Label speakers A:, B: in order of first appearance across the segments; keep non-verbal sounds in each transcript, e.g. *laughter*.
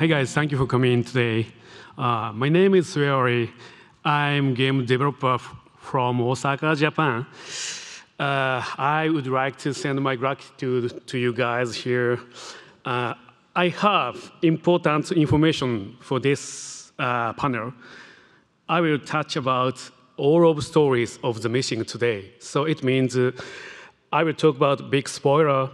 A: Hey guys, thank you for coming in today. Uh, my name is Suyori. I'm game developer from Osaka, Japan. Uh, I would like to send my gratitude to you guys here. Uh, I have important information for this uh, panel. I will touch about all of stories of the missing today. So it means uh, I will talk about big spoiler.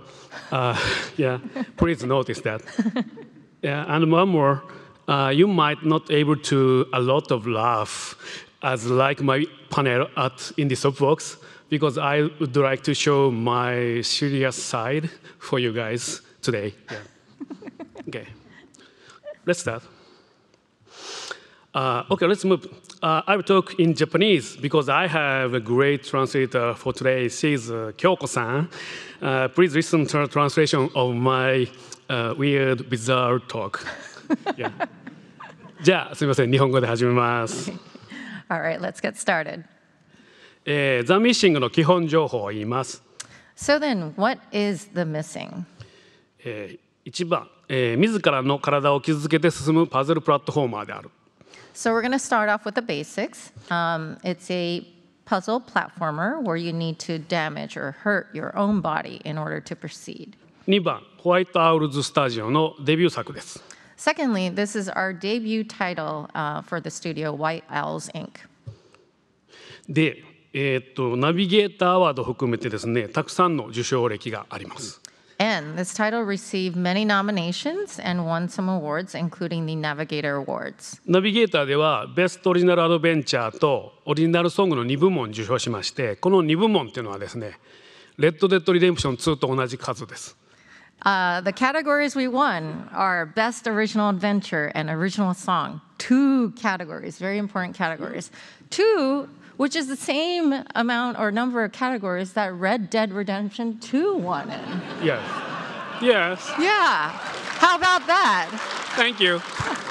A: Uh, *laughs* yeah, please notice that. *laughs* and more, uh, you might not able to a lot of laugh as like my panel at in the soapbox because I would like to show my serious side for you guys today. Yeah. okay, let's start. Uh, okay, let's move. Uh, I will talk in Japanese because I have a great translator for today. She's uh, Kyoko-san. Uh, please listen to translation of my uh, weird, bizarre talk. yeah. じゃあすみません日本語で始めます。
B: All right, let's get started.
A: ー、The Missing の基本情報を言います。
B: So then, what is the missing?
A: えー、番、えー、自らの体を傷つけて進むパズルプラットフォーマーである。
B: So we're going to start off with the basics.、Um, it's a puzzle platformer where you need to damage or hurt your own body in order to proceed.
A: 2番、ホワイトアウルズスタジオのデビュー作です。
B: Secondly, this is our debut title、uh, for the studio White Owls
A: Inc. で、えー、っとナビゲーターアワード含めてですね、たくさんの受賞歴があります。
B: And this title received many nominations and won some awards, including the Navigator Awards.
A: ナビゲーターでは、ベストオリジナルアドベンチャーとオリジナルソングの2部門受賞しまして、この2部門というのはですね、Red Dead Redemption 2と同じ数です。
B: Uh, the categories we won are Best Original Adventure and Original Song. Two categories, very important categories. Two, which is the same amount or number of categories that Red Dead Redemption 2 won in. Yes. Yes. Yeah. How about that?
A: Thank you. *laughs*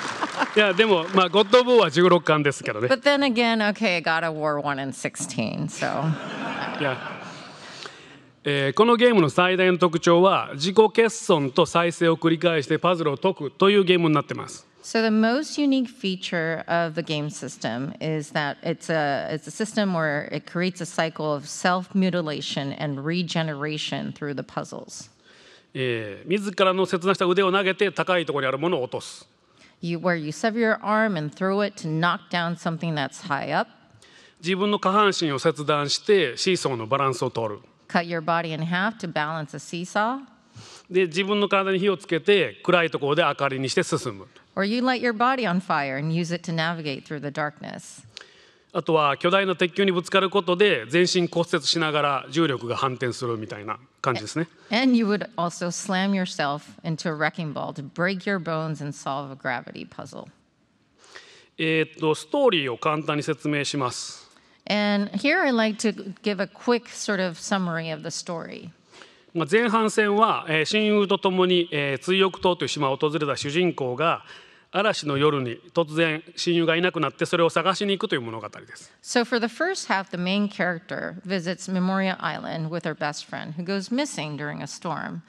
A: Yeah, but
B: then again, okay, God of War won in 16, so. *laughs*
A: yeah. えー、このゲームの最大の特徴は自己欠損と再生を繰り返してパズルを解くというゲームになってます。
B: So the most unique feature of the game system is that it's a it's a system where it creates a cycle of self-mutilation and regeneration through the puzzles.
A: えー、自らの切断した腕を投げて高いところにあるものを落とす。
B: You, where you sever your arm and throw it to knock down something that's high up.
A: 自分の下半身を切断してシーソーのバランスを取る。
B: cut your body in half to balance a seesaw.
A: で自分の体に火をつけて暗いところで明かりにして進む。
B: Or you light your body on fire and use it to navigate through the darkness.
A: あとは巨大な鉄球にぶつかることで全身骨折しながら重力が反転するみたいな感じですね。
B: And you would also slam yourself into a wrecking ball to break your bones and solve a gravity puzzle.
A: えっとストーリーを簡単に説明します。
B: And here I would like to give a quick sort of summary of the story.
A: 前半戦は親友と共に追憶島という島を訪れた主人公が嵐の夜に突然親友がいなくなってそれを探しに行くという物語です。
B: So for the first half, the main character visits Memoria Island with her best friend who goes missing during a storm.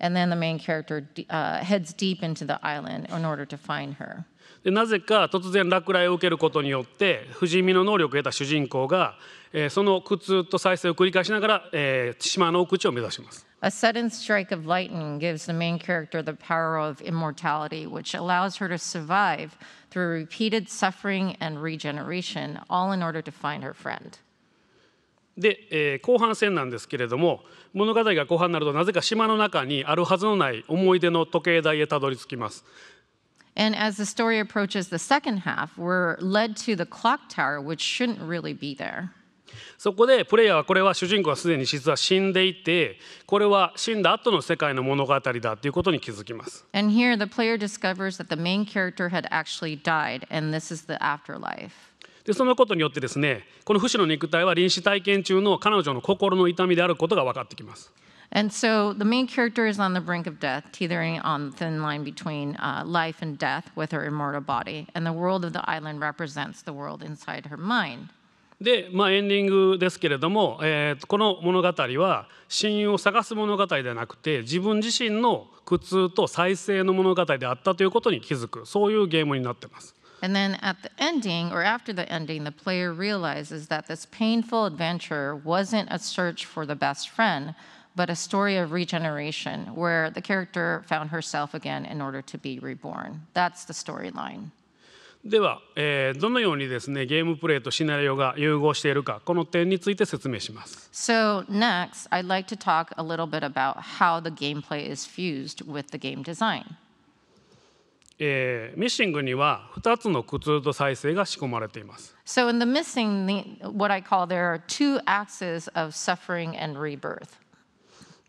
B: And then the main character uh, heads deep into the island in order to find her.
A: でなぜか突然落雷を受けることによって不死身の能力を得た主人公が、えー、その苦痛と再生を繰り返しながら、えー、島の奥地を目指します。
B: A sudden strike of lightning gives the main character the power of immortality, which allows her to survive through repeated suffering and regeneration, all in order to find her friend.
A: で、えー、後半戦なんですけれども物語が後半になるとなぜか島の中にあるはずのない思い出の時計台へたどり着きます
B: And as the story approaches the second half, we're led to the clock tower, which shouldn't really be there.
A: そこでプレイヤーはこれは主人公はすでに実は死んでいてこれは死んだ後の世界の物語だということに気づきます。h e r でそのことによってですねこの不死の肉体は臨死体験中の彼女の心の痛みであることが分かってきます。
B: And so the main character is on the brink of death, teetering on the thin line between uh, life and death with her immortal body. And the world of the island represents the world inside her mind.
A: で、まあ、エンディングですけれども、えー、この物語は親友を探す物語ではなくて自分自身の苦痛と再生の物語であったということに気づくそういうゲームになってます。
B: And then at the ending, or after the ending, the player realizes that this painful adventure wasn't a search for the best friend, but a story of regeneration where the character found herself again in order to be reborn. That's the storyline.
A: では、えー、どのようにですねゲームプレイとシナリオが融合しているかこの点について説明します。
B: So next, I'd like to talk a little bit about how the gameplay is fused with the game design.
A: えー、ミッシングには2つの苦痛と再生が仕込まれています。
B: So in the missing, what I call there are two axes of suffering and rebirth.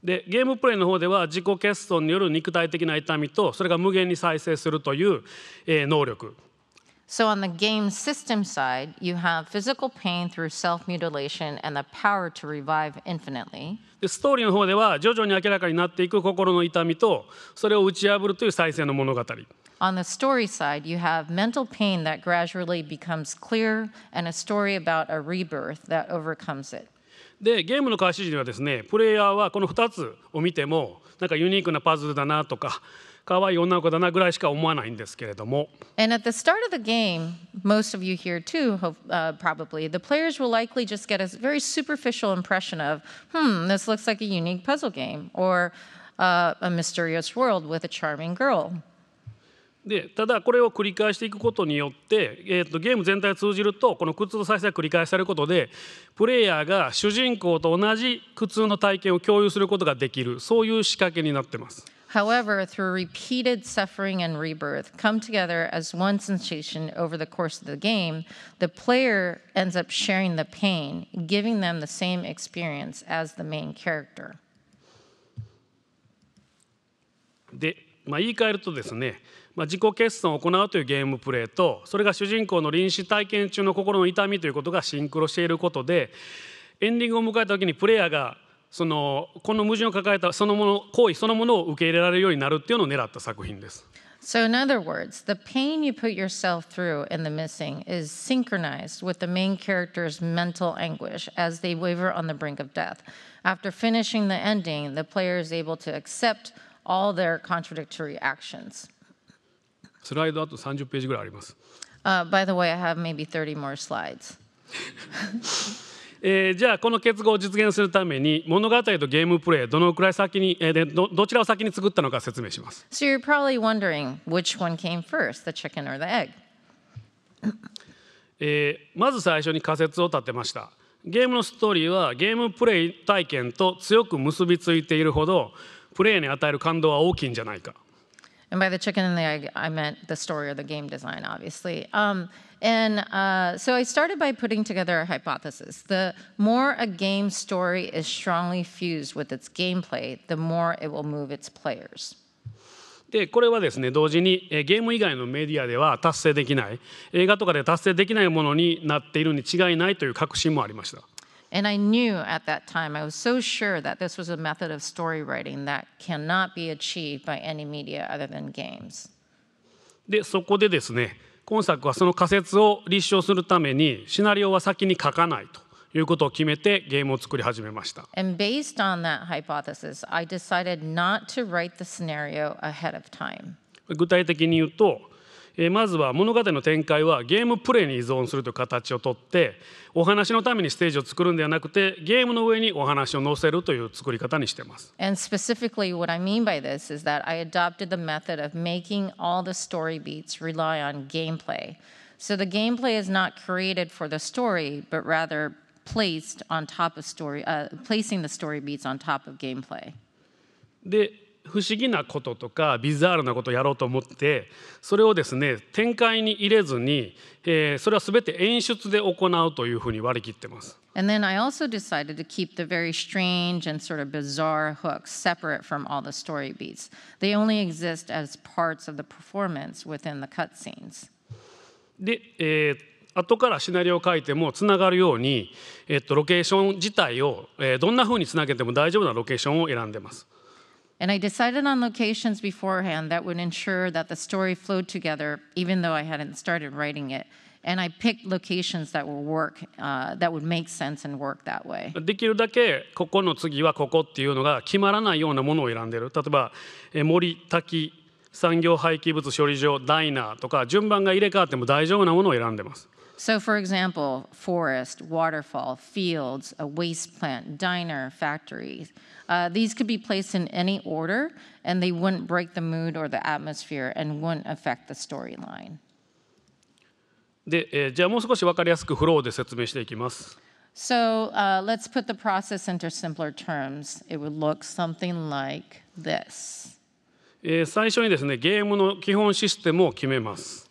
A: でゲームプレイの方では自己欠損による肉体的な痛みとそれが無限に再生するという、えー、能力
B: So, on the game system side, you have physical pain through self mutilation and the power to revive infinitely.
A: ストーリーの方では徐々に明らかになっていく心の痛みとそれを打ち破るという再生の物語。
B: On the story side, you have mental pain that gradually becomes clear and a story about a rebirth that overcomes it.
A: でゲームの開始時にはですねプレイヤーはこの2つを見てもなんかユニークなパズルだなとか可愛い女の子だなぐらいしか思わないんですけれども。
B: And at the start of the game, most of you here too, hope, probably, the players will likely just get a very superficial impression of, hmm, this looks like a unique puzzle game or uh, a mysterious world with a charming girl.
A: でただこれを繰り返していくことによって、えーと、ゲーム全体を通じるとこの苦痛の再生が繰り返されることでプレイヤーが主人公と同じ苦痛の体験を共有することができるそういう仕掛けになってます。
B: However, through repeated suffering and rebirth come together as one sensation over the course of the game, the player ends up sharing the pain, giving them the same experience as the main character.
A: で、まあ、言い換えるとですね、まあ、自己決算を行うというゲームプレーとそれが主人公の臨死体験中の心の痛みということがシンクロしていることでエンディングを迎えた時にプレイヤーがそのこの矛盾を抱えたそのもの行為そのものを受け入れられるようになるっていうのを狙った作品です。
B: So, in other words, the pain you put yourself through in The Missing is synchronized with the main character's mental anguish as they waver on the brink of death. After finishing the ending, the player is able to accept all their contradictory actions.
A: スライドあと30ページぐらいあります。
B: Uh, way, *laughs*
A: えー、じゃあこの結合を実現するために物語とゲームプレイどのくらい先に、えー、どどちらを先に作ったのか説明します。
B: So *coughs*
A: えー、まず最初に仮説を立てました。ゲームのストーリーはゲームプレイ体験と強く結びついているほどプレイに与える感動は大きいんじゃないか。
B: And by the chicken and the egg, I meant the story or the game design, obviously. Um, and uh, so I started by putting together a hypothesis. The more a game story is strongly fused with its gameplay, the more it will move its players.
A: でこれはですね同時にゲーム以外のメディアでは達成できない映画とかで達成できないものになっているに違いないという確信もありました。
B: and I knew at that time, I was so sure that this was a method of story writing that cannot be achieved by any media other than games.
A: で、そこでですね、今作はその仮説を立証するためにシナリオは先に書かないと。いうことを決めてゲームを作り始めました。
B: And based on that hypothesis, I decided not to write the scenario ahead of time.
A: 具体的に言うと、えまずは物語の展開はゲームプレイに依存するという形をとってお話のためにステージを作るんではなくてゲームの上にお話を載せるという作り方にしてます。
B: And specifically what I mean by this is that I adopted the method of making all the story beats rely on gameplay. So the gameplay is not created for the story, but rather placed on top of story, uh, placing the story beats on top of gameplay.
A: で不思議なこととかビザールなことをやろうと思ってそれをですね展開に入れずに、えー、それは全て演出で行うというふうに割り切ってます。
B: And then I also decided to keep the very strange and sort of bizarre hooks separate from all the story beats. They only exist as parts of the performance within the cutscenes.
A: で、えー後からシナリオを書いてもつながるように、えっと、ロケーション自体を、えー、どんなふうにつなげても大丈夫なロケーションを選んでます。
B: and I decided on locations beforehand that would ensure that the story flowed together, even though I hadn't started writing it. And I picked locations that would work, uh, that would make sense and work that way.
A: できるだけここの次はここっていうのが決まらないようなものを選んでる。例えば、え森、滝、産業廃棄物処理場、ダイナーとか順番が入れ替わっても大丈夫なものを選んでます。
B: so for example, forest, waterfall, fields, a waste plant, diner, factories. Uh, these could be placed in any order and they wouldn't break the mood or the atmosphere and wouldn't affect the storyline. So, let uh, let's put the process into simpler terms. It would look something like this.
A: えー、最初にですね、ゲームの基本システムを決めます。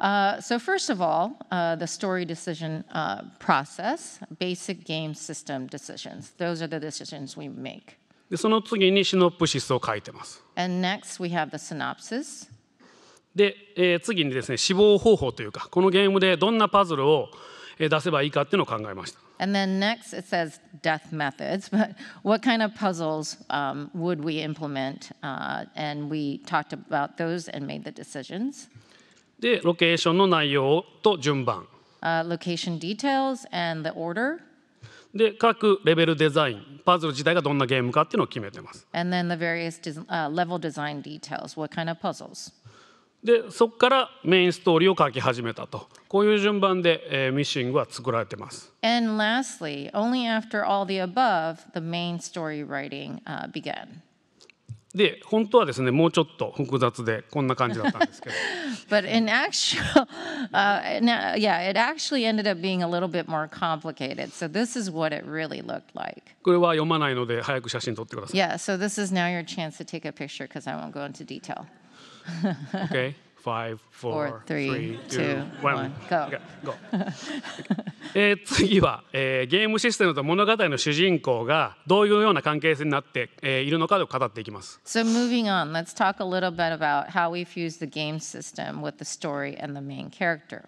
B: uh, so first of all, uh, the story decision uh, process, basic game system decisions. Those are the decisions we make.
A: でその次にシノプシスを書いてます。
B: And next we have the synopsis.
A: で、えー、次にですね死亡方法というかこのゲームでどんなパズルを出せばいいかっていうのを考えました。
B: And then next it says death methods, *laughs* but what kind of puzzles um, would we implement? Uh, and we talked about those and made the decisions.
A: で、ロケーションの内容と順番。
B: Uh, location details and the order.
A: で、各レベルデザイン、パズル自体がどんなゲームかっていうのを決めてます。
B: And then the various des、uh, level design details, what kind of puzzles.
A: で、そこからメインストーリーを書き始めたと。こういう順番で、えー、ミッシングは作られてます。
B: And lastly, only after all the above, the main story writing、uh, began.
A: で本当はですねもうちょっと複雑でこんな感じだったんですけど。
B: But in actual,、uh, now, yeah, it actually ended up being a little bit more complicated. So this is what it really looked like.
A: これは読まないので早く写真撮ってくださ
B: い。Yeah, so this is now your chance to take a picture because I won't go into detail.
A: okay. five, four, three, two, one, go. go. *laughs* えー、次は、えー、ゲームシステムと物語の主人公がどういうような関係性になって、えー、いるのかを語っていきます。
B: So moving on, let's talk a little bit about how we fuse the game system with the story and the main character.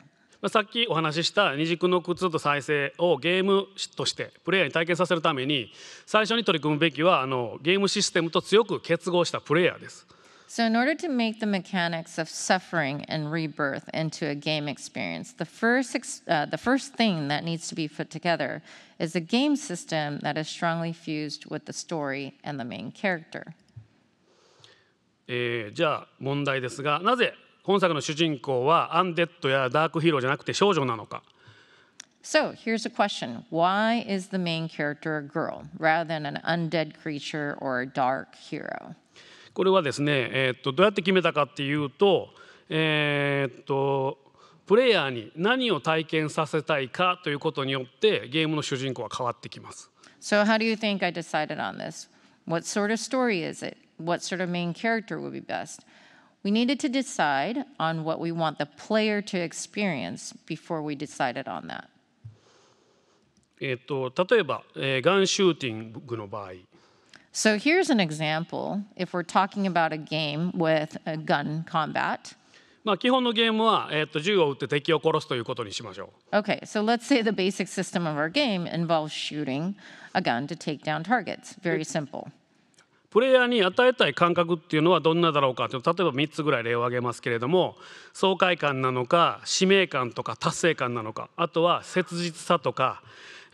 A: さっきお話しした二軸の靴と再生をゲームとしてプレイヤーに体験させるために最初に取り組むべきはあのゲームシステムと強く結合したプレイヤーです。
B: So, in order to make the mechanics of suffering and rebirth into a game experience, the first, ex- uh, the first thing that needs to be put together is a game system that is strongly fused with the story and the main character.
A: えー、じゃあ問題ですがなぜ本作の主人公はアンデッドやダークヒーローじゃなくて少女なのか
B: So here's a question Why is the main character a girl rather than an undead creature or a dark hero?
A: これはですね、えっとどうやって決めたかっていうと,、えっとプレイヤーに何を体験させたいかということによってゲームの主人公は変わってきます。
B: So how do you think I decided on this? What sort of story is it? What sort of main character would be best? We needed to decide on what we want the player to experience before we decided on that.
A: えっと例えば、えー、ガンシューティングの場合、
B: So here's an example if we're talking about a game with a gun combat. okay. so let's say the basic system of our game involves shooting a gun to take down targets. Very simple.
A: プレイヤーに与えたい感覚っていうのはどんなだろうかという例えば3つぐらい例を挙げますけれども爽快感なのか使命感とか達成感なのかあとは切実さとか、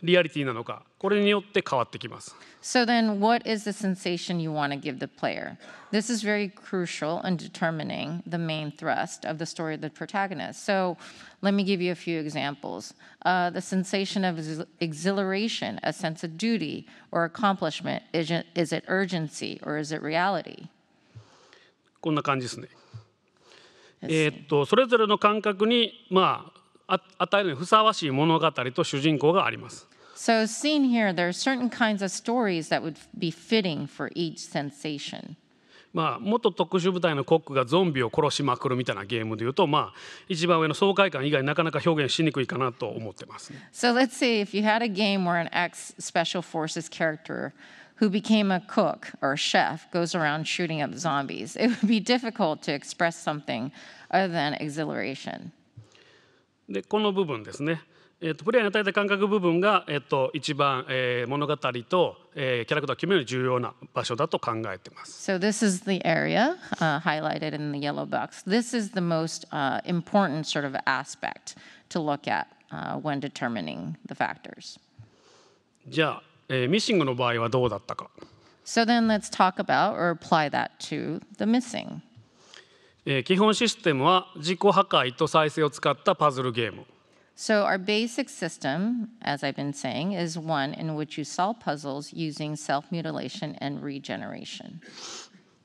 A: リアリティなのかこれによって変わってきます。
B: So then what is the sensation you want to give the player? This is very crucial in determining the main thrust of the story of the protagonist. So let me give you a few examples. Uh, the sensation of exhilaration, a sense of duty or accomplishment, is it, is it urgency or is it reality?
A: こんな感じですね。えっとそれぞれの感覚にまあ与えるにふさわしい物語と主人公があります。
B: So, seen here, there are certain kinds of stories that would be fitting for each sensation.
A: まあ、元特殊部隊のコックがゾンビを殺しまくるみたいなゲームでいうと、まあ、一番上の爽快感以外なかなか表現しにくいかなと思ってます、ね。
B: So let's s e e if you had a game where an ex special forces character who became a cook or a chef goes around shooting up zombies, it would be difficult to express something other than exhilaration.
A: でこの部分ですね、えーと、とプレイヤーに与えた感覚部分が、えーと、と一番、えー、物語と、えー、キャラクターを決める重要な場所だと考えていま
B: す。So this is the area、uh, highlighted in the yellow box. This is the most、uh, important sort of aspect to look at、uh, when determining the factors.
A: じゃあ、えー、ミッシングの場合はどうだったか。
B: So then let's talk about or apply that to the missing.
A: えー、基本システムは自己破壊と再生を使ったパズルゲーム。
B: So, our basic system, as I've been saying, is one in which you solve puzzles using self mutilation and regeneration.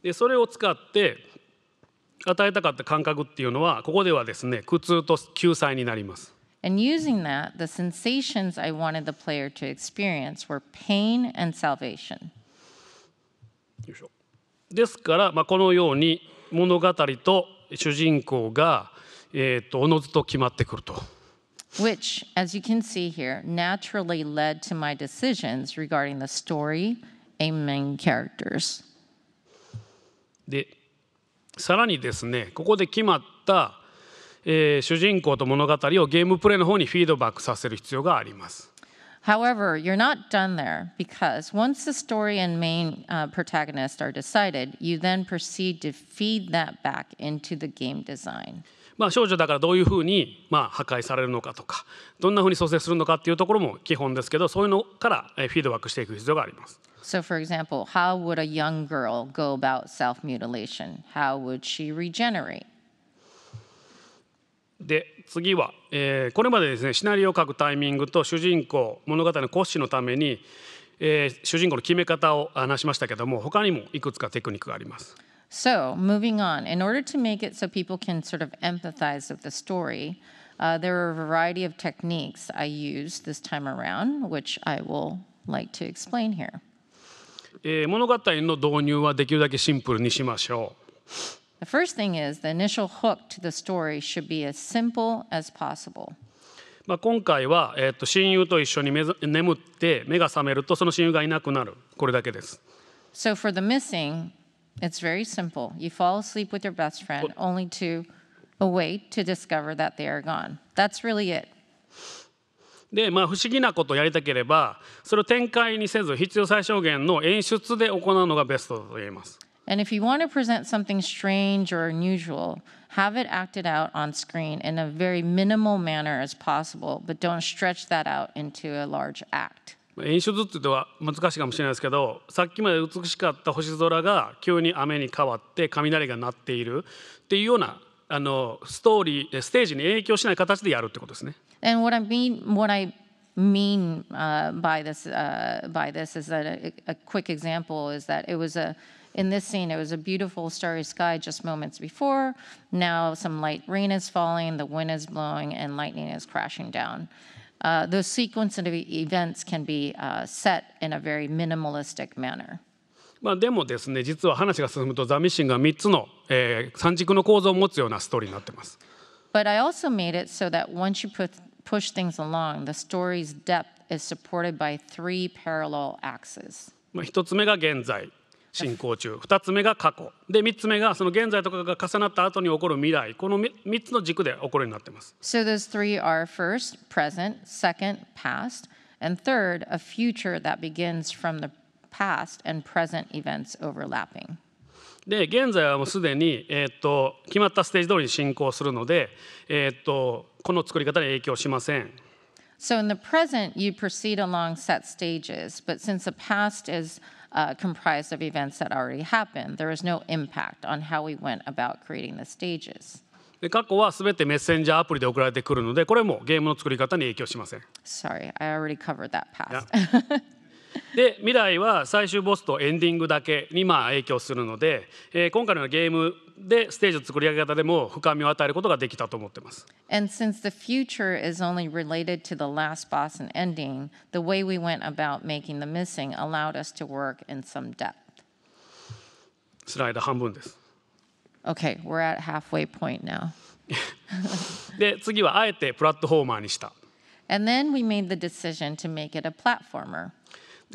A: でそれを使って与えたかった感覚っていうのはここではですね苦痛と救済になります。
B: And using that, the sensations I wanted the player to experience were pain and salvation.
A: ですから、まあ、このように物語と主人公が、えー、とおのずと決まってくると。
B: Which, as you can see here, naturally led to my decisions regarding the story and main characters.
A: で、さらにですね、ここで決まった、えー、主人公と物語をゲームプレイの方にフィードバックさせる必要があります。
B: However, you're not done there because once the story and main uh, protagonist are decided, you then proceed to feed that back into the game design.
A: まあ、少女だからどういうふうにまあ破壊されるのかとかどんなふうに蘇生するのかっていうところも基本ですけどそういうのからフィードバックしていく必要があります。
B: So, for example, how would a young girl go about self mutilation? How would she regenerate?
A: で次は、えー、これまでですねシナリオを書くタイミングと主人公物語の骨子のために、えー、主人公の決め方を話しましたけども他にもいくつかテクニックがあります。
B: So, moving on, in order to make it so people can sort of empathize with the story, uh, there are a variety of techniques I used this time around, which I will like to explain here.
A: えー、物語の導入はできるだけシンプルにしましょ
B: う。The first thing is the initial hook to the story should be as simple as possible.
A: まあ今回は、えー、と親友と一緒に眠って目が覚めるとその親友がいなくなるこれだけです。
B: So for the missing, it's very simple. You fall asleep with your best friend only to awake to discover that they are gone. That's really it.
A: でまあ、不思議なことをやりたければそれを展開にせず必要最小限の演出で行うのがベストと言えます。
B: And if you want to present something strange or unusual, have it acted out on screen in a very minimal manner as possible, but don't stretch that out into a large act.
A: 演出ってでは難しいかもしれないですけどさっきまで美しかった星空が急に雨に変わって雷が鳴っているっていうようなあのストーリーステージに影響しない形でやるってことですね。
B: And what I mean, what I mean uh, by this uh, by this is that a, a quick example is that it was a in this scene, it was a beautiful starry sky just moments before. Now some light rain is falling, the wind is blowing, and lightning is crashing down. Uh, those sequence of events can be uh, set in a very minimalistic manner.
A: まあでもですね、実は話が進むとザミシンが3つの、えー、三軸の構造を持つようなストーリーになってます。
B: But I also made it so that once you put, push things along, the story's depth is supported by three parallel axes.
A: まあ一つ目が現在。進行中2つ目が過去で3つ目がその現在とかが重なった後に起こる未来この3つの軸で起こるようになってます。
B: So those three are first, present, second, past, and third, a future that begins from the past and present events overlapping.
A: で現在はもうすでに、えー、と決まったステージ通りに進行するので、えー、とこの作り方に影響しません。
B: So in the present, you proceed along set stages, but since the past is uh, comprised of events that already happened. There was no impact on how we went about creating the stages.
A: で過去はすべてメッセンジャーアプリで送られてくるので、これもゲームの作り方に影響しません。
B: Sorry, I already covered that past.
A: *laughs* で未来は最終ボスとエンディングだけにまあ影響するので、えー、今回のゲームでステージの作り上げ方でも深みを与えることができたと思ってます。
B: And since the future is only related to the last boss and ending, the way we went about making the missing allowed us to work in some depth.
A: スライド半分です。
B: Okay, we're at halfway point now.
A: で次はあえてプラットフォーマーにした。
B: And then we made the decision to make it a platformer.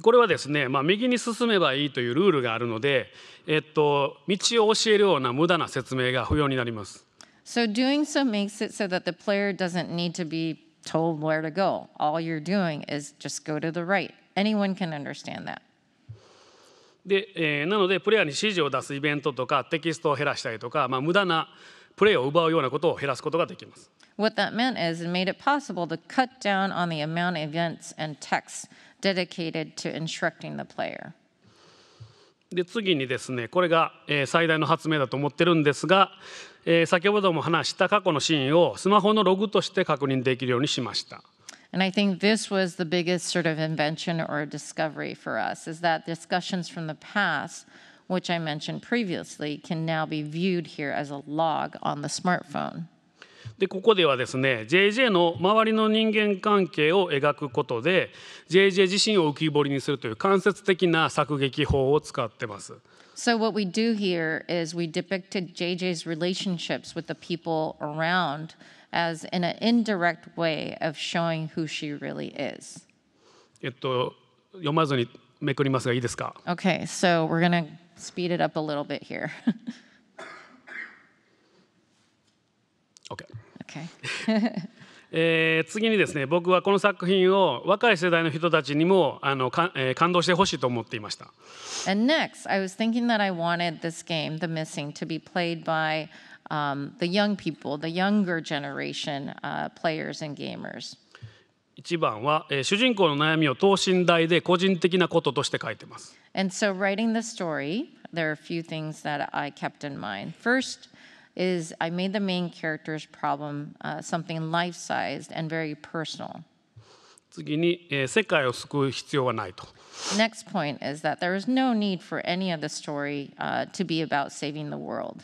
A: これはですね、まあ、右に進めばいいというルールがあるので、えっと、道を教えるような無駄な説明が不要になります。
B: So doing so makes it so that the player doesn't need to be told where to go. All you're doing is just go to the right. Anyone can understand that.
A: で、えー、なのでプレイヤーに指示を出すイベントとかテキストを減らしたりとか、まあ、無駄なプレイを奪うようなことを減らすことができます。
B: What that meant is it made it possible to cut down on the amount of events and texts dedicated to instructing the player.
A: で次にですねこれが、えー、最大の発明だと思ってるんですが、えー、先ほども話した過去のシーンをスマホのログとして確認できるようにしました。
B: And I think this was the biggest sort of invention or discovery for us is that discussions from the past, which I mentioned previously, can now be viewed here as a log on the smartphone.
A: でここではですね JJ の周りの人間関係を描くことで JJ 自身を浮き彫りにするという間接的な作劇法を使ってます。
B: So what we do here is we depicted JJ's relationships with the people around as in an indirect way of showing who she really is.
A: えっと読まずにめくりますがいいですか
B: Okay, so we're gonna speed it up a little bit here.
A: えー、次にですね僕はこの作品を若い世代の人たちにもあのか、えー、感動してほしいと思っていました。
B: And next, I was thinking that I wanted this game, The Missing, to be played by、um, the young people, the younger generation、uh, players and gamers.
A: 1番は、えー、主人公の悩みを等身大で個人的なこととして書いてます。
B: And so writing the story, there are a few things that I kept in mind. First, is I made the main character's problem、uh, something life-sized and very personal.
A: 次に、えー、世界を救う必要はないと。
B: Next point is that there is no need for any of the story、uh, to be about saving the world.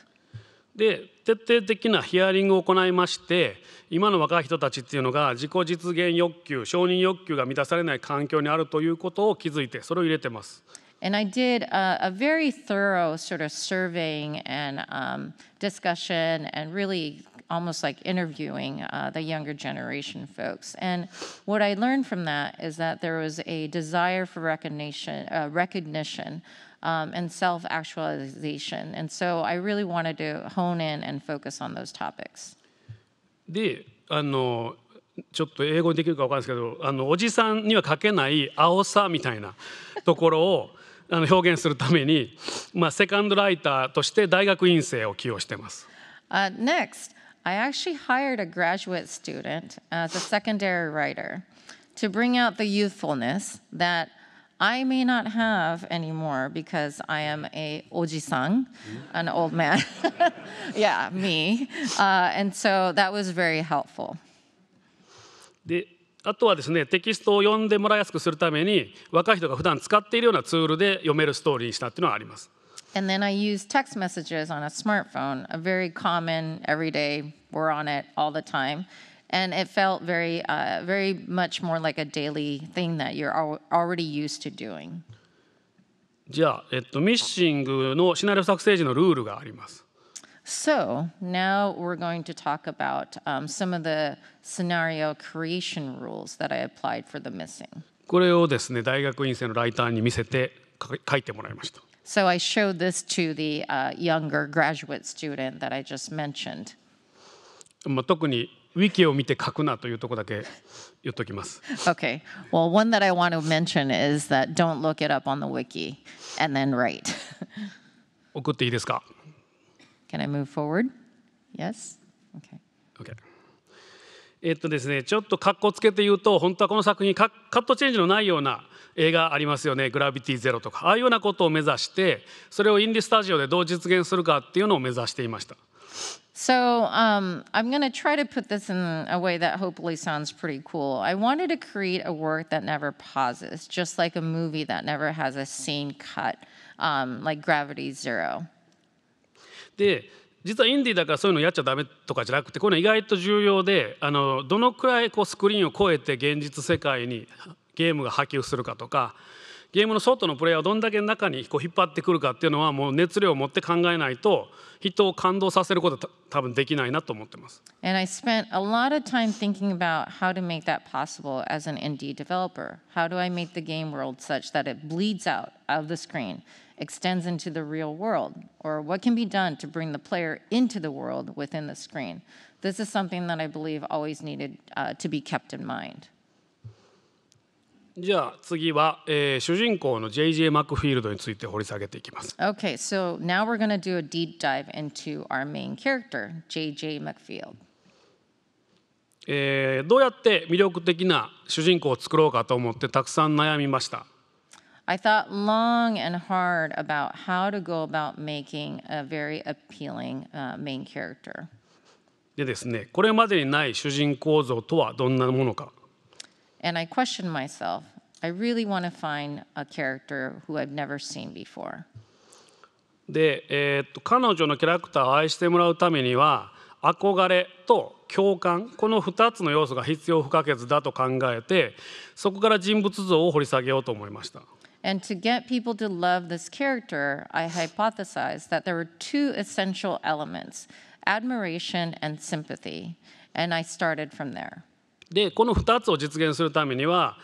A: で徹底的なヒアリングを行いまして今の若い人たちっていうのが自己実現欲求承認欲求が満たされない環境にあるということを気づいてそれを入れてます。
B: And I did a, a very thorough sort of surveying and um, discussion and really almost like interviewing uh, the younger generation folks. And what I learned from that is that there was a desire for recognition, uh, recognition um, and self actualization. And so I really wanted to hone in and focus on those topics.
A: であのちょっと英語にできるか分かんないですけどあのおじさんには書けない青さみたいなところをあの表現するために、まあ、セカンドライターとして大学院生を起用してます。
B: Uh, next, I actually hired a graduate student as a secondary writer to bring out the youthfulness that I may not have anymore because I am a ojisan, an old man. *laughs* yeah, me. Uh, and so that was very helpful.
A: であとはですねテキストを読んでもらいやすくするために若い人が普段使っているようなツールで読めるストーリーにしたっていうのはあります。
B: And then I use text messages on a smartphone, a very common, everyday, we're on it all the time. And it felt very, uh, very much more like a daily thing that you're al already used to doing.
A: じゃあ、えっと、ミッシングのシナリオ作成時のルールがあります。So
B: now we're going to talk about um, some of the scenario creation rules that I applied for the missing. So I showed this to the uh, younger graduate student that I just mentioned.
A: Okay. Wiki Well,
B: one that I want to mention is that don't look it up on the wiki and then write. *laughs*
A: 送っていいですか Can I move forward? Yes? Okay. Okay. えっとですね、ちょっと格好つけて言うと本当はこの作品カットチェンジのないような映画ありますよね「グラビティゼロ」とかああいうようなことを目指してそれをインディスタジオでどう実現するかっていうのを目指していました。
B: So um, I'm going to try to put this in a way that hopefully sounds pretty cool. I wanted to create a work that never pauses, just like a movie that never has a scene cut, um, like Gravity Zero.
A: で実はインディーだからそういうのやっちゃダメとかじゃなくてこれの意外と重要であのどのくらいこうスクリーンを越えて現実世界にゲームが波及するかとかゲームの外のプレイヤーをどんだけ中にこう引っ張ってくるかっていうのはもう熱量を持って考えないと人を感動させることは多分できないなと思ってます。
B: And I spent a lot of time thinking about how to make that possible as an indie developer. How do I make the game world such that it bleeds out of the screen? extends into the real world, or what can be done to bring the player into the world within the screen. This is something that I believe always needed uh, to be kept in mind.
A: じゃあ次は、えー、主人公の JJ マックフィールドについて掘り下げていきます。
B: Okay, so now we're going to do a deep dive into our main character, JJ McField.
A: えー、どうやって魅力的な主人公を作ろうかと思ってたくさん悩みました。
B: I thought long and hard about how to go about making a very appealing、uh, main character.
A: でですね、これまでにない主人公像とはどんなものか。
B: And I questioned myself. I really want to find a character who I've never seen before.
A: で、えー、っと彼女のキャラクターを愛してもらうためには憧れと共感この2つの要素が必要不可欠だと考えてそこから人物像を掘り下げようと思いました。
B: And to get people to love this character, I hypothesized that there were two essential elements admiration and sympathy. And I started from there.
A: でこの2つを実現するためには、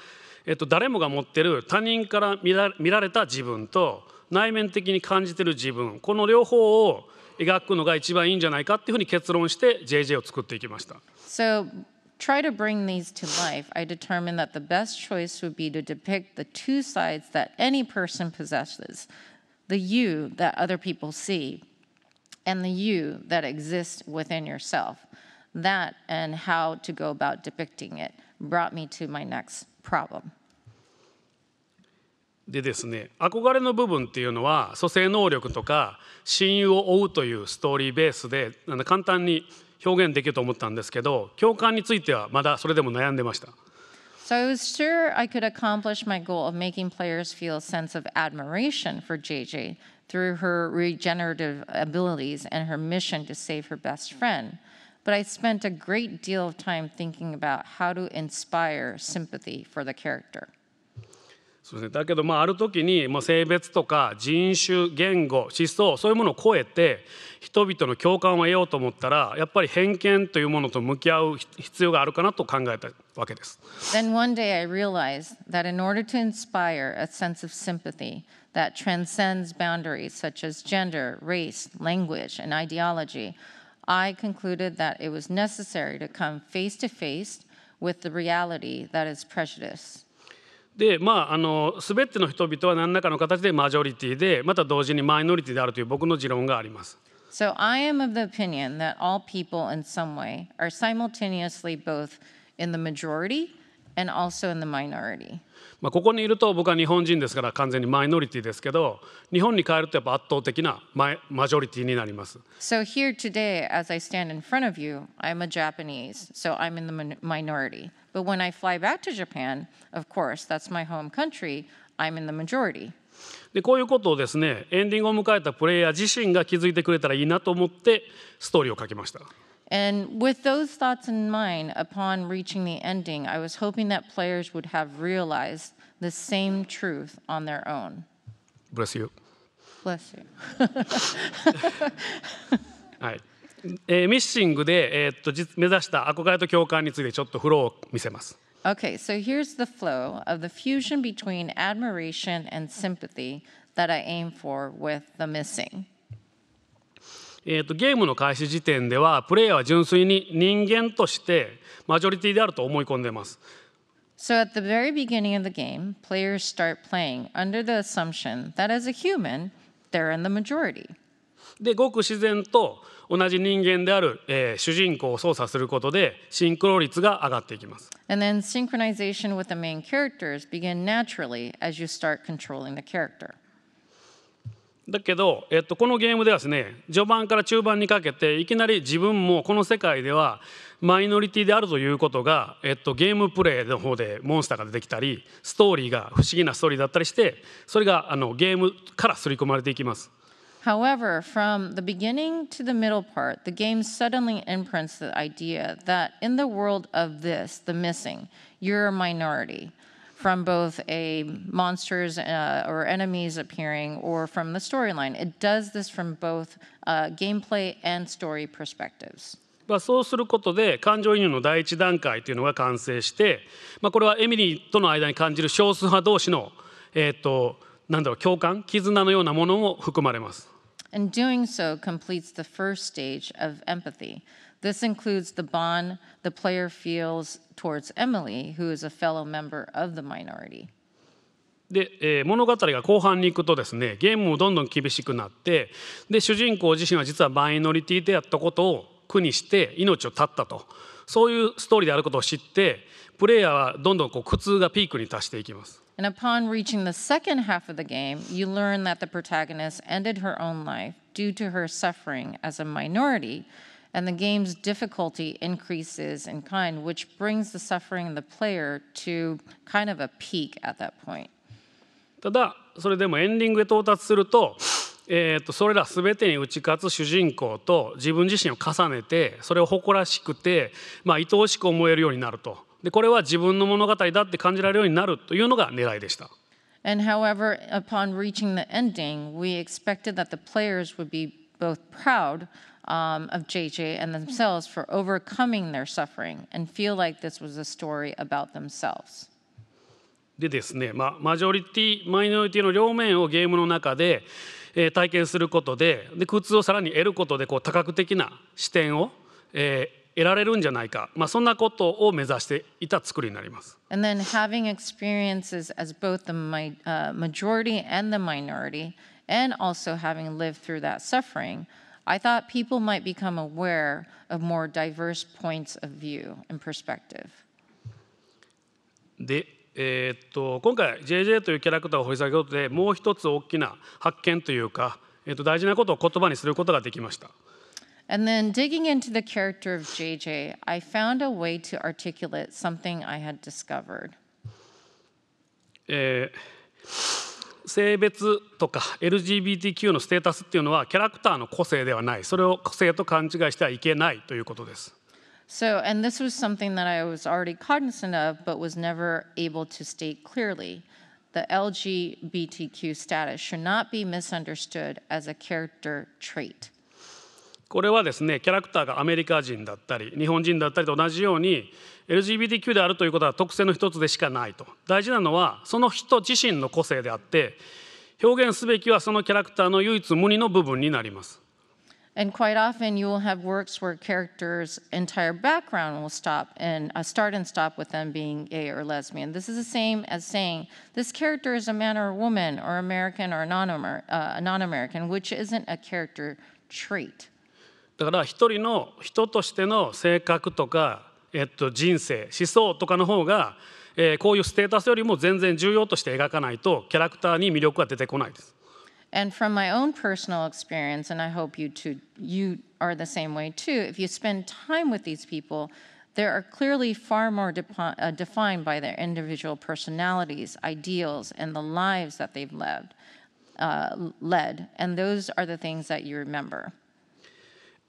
A: えっと、誰もが持ってる他人から見ら見られた自分と内面的に感じてる自分この両方を描くのが一番いいんじゃないかっていうふうに結論して JJ を作っていきました。
B: So try to bring these to life, I determined that the best choice would be to depict the two sides that any person possesses the you that other people see, and the you that exists within yourself. That and how to go about depicting it brought me to my next problem.
A: でですね憧れの部分っていうのは蘇生能力とか親友を追うというストーリーベースで簡単に表現できると思ったんですけど共感についてはまだそれでも悩んでました。
B: So I was sure I could accomplish my goal of making players feel a sense of admiration for JJ through her regenerative abilities and her mission to save her best friend. But I spent a great deal of time thinking about how to inspire sympathy for the character.
A: そうですね、だけどまあある時にもう性別とか人種言語思想そういうものを超えて人々の共感を得ようと思ったらやっぱり偏見というものと向き合う必要があるかなと考えたわけです。
B: Then one day I realized that in order to inspire a sense of sympathy that transcends boundaries such as gender, race, language, and ideology, I concluded that it was necessary to come face to face with the reality that is prejudice.
A: でまああの全ての人々は何らかの形でマジョリティでまた同時にマイノリティであるという僕の持論があります。
B: So I am of the opinion that all people in some way are simultaneously both in the majority and also in the
A: minority. まあここにいると僕は日本人ですから完全にマイノリティですけど日本に帰るとやっぱ圧倒的なママジョリティになります。
B: So here today as I stand in front of you I'm a Japanese so I'm in the minority. But when I fly back to Japan, of course, that's my home country, I'm in the majority.
A: でこういうことをですねエンディングを迎えたプレイヤー自身が気づいてくれたらいいなと思ってストーリーを書きました。
B: And with those thoughts in mind, upon reaching the ending, I was hoping that players would have realized the same truth on their own. Bless you. Bless you.
A: はい。*laughs* *laughs* えー、ミッシングで、えー、っと目指した憧れと共感についてちょっとフローを見せます。
B: Okay, so here's the flow of the fusion between admiration and sympathy that I aim for with the missing.
A: えー、とゲームの開始時点ではプレイヤーは純粋に人間としてマジョリティであると思い込んでいます。
B: So at the very beginning of the game, players start playing under the assumption that as a human, they're in the majority.
A: でごく自然と同じ人間である、えー、主人公を操作することでシンクロ率が上がっていきます。
B: And then synchronization with the main characters begin naturally as you start controlling the character.
A: だけど、えっと、このゲームではですね序盤から中盤にかけていきなり自分もこの世界ではマイノリティであるということが、えっと、ゲームプレイの方でモンスターが出てきたりストーリーが不思議なストーリーだったりしてそれがあのゲームから刷り込まれていきます。
B: However, from the beginning to the middle part, the game suddenly imprints the idea that in the world of this, the missing, you're a minority from both a monsters uh, or enemies appearing or from the storyline. It does this from both uh, gameplay and story perspectives.
A: まあ、そうすることで感情移入の第一段階というのが完成して、まあ、これはエミリーとの間に感じる少数派同士の、えーと、となんだろう共感絆のようなものも含まれます。
B: And doing so completes the first stage of empathy. This includes the bond the player feels towards Emily, who is a fellow member of the minority.
A: で、えー、物語が後半に行くとですねゲームもどんどん厳しくなってで主人公自身は実はマイノリティでやったことを苦にして命を絶ったとそういうストーリーであることを知ってプレイヤーはどんどんこう苦痛がピークに達していきます。
B: And upon reaching the second half of the game, you learn that the protagonist ended her own life due to her suffering as a minority, and the game's difficulty increases in kind, which brings the suffering of the player to kind of a peak at that point.
A: ただそれでもエンディングへ到達すると,、えー、とそれら全てに打ち勝つ主人公と自分自身を重ねてそれを誇らしくて、まあ、愛おしく思えるようになると。でこれは自分の物語だって感じられるようになるというのが狙いでした。
B: And however, upon reaching the ending, we expected that the players would be both proud um, of JJ and themselves for overcoming their suffering and feel like this was a story about themselves.
A: でですね、まあ、マジョリティマイノリティの両面をゲームの中で、えー、体験することでで苦痛をさらに得ることでこう多角的な視点を、えー、得られるんじゃないか、まあ、そんなことを目指していた作りになります。
B: And then having experiences as both the mi、uh, majority and the minority, and also having lived through that suffering, I thought people might become aware of more diverse points of view and perspective.
A: で、えー、っと今回 JJ というキャラクターを掘り下げることでもう一つ大きな発見というか、えー、っと大事なことを言葉にすることができました。
B: And then digging into the character of JJ, I found a way to articulate something I had discovered.
A: えー性別とか eh, LGBTQ のステータスっていうのはキャラクターの個性ではないそれを個性と勘違いしてはいけないということです。
B: So, and this was something that I was already cognizant of but was never able to state clearly. The LGBTQ status should not be misunderstood as a character trait.
A: これはですねキャラクターがアメリカ人だったり日本人だったりと同じように LGBTQ であるということは特性の一つでしかないと大事なのはその人自身の個性であって表現すべきはそのキャラクターの唯一無二の部分になります。
B: And quite often, you will have works where characters' entire background will stop and uh, start and stop with them being gay or lesbian. This is the same as saying this character is a man or a woman or American or non-American, uh, non which isn't a character trait.
A: だから一人の人としての性格とか、えっと、人生思想とかの方が、えー、こういうステータスよりも全然重要として描かないとキャラクターに魅力は出てこないです。
B: And from my own personal experience, and I hope you too, you are the same way too, if you spend time with these people, they are clearly far more uh, defined by their individual personalities, ideals, and the lives that they've l e d uh, led. And those are the things that you remember.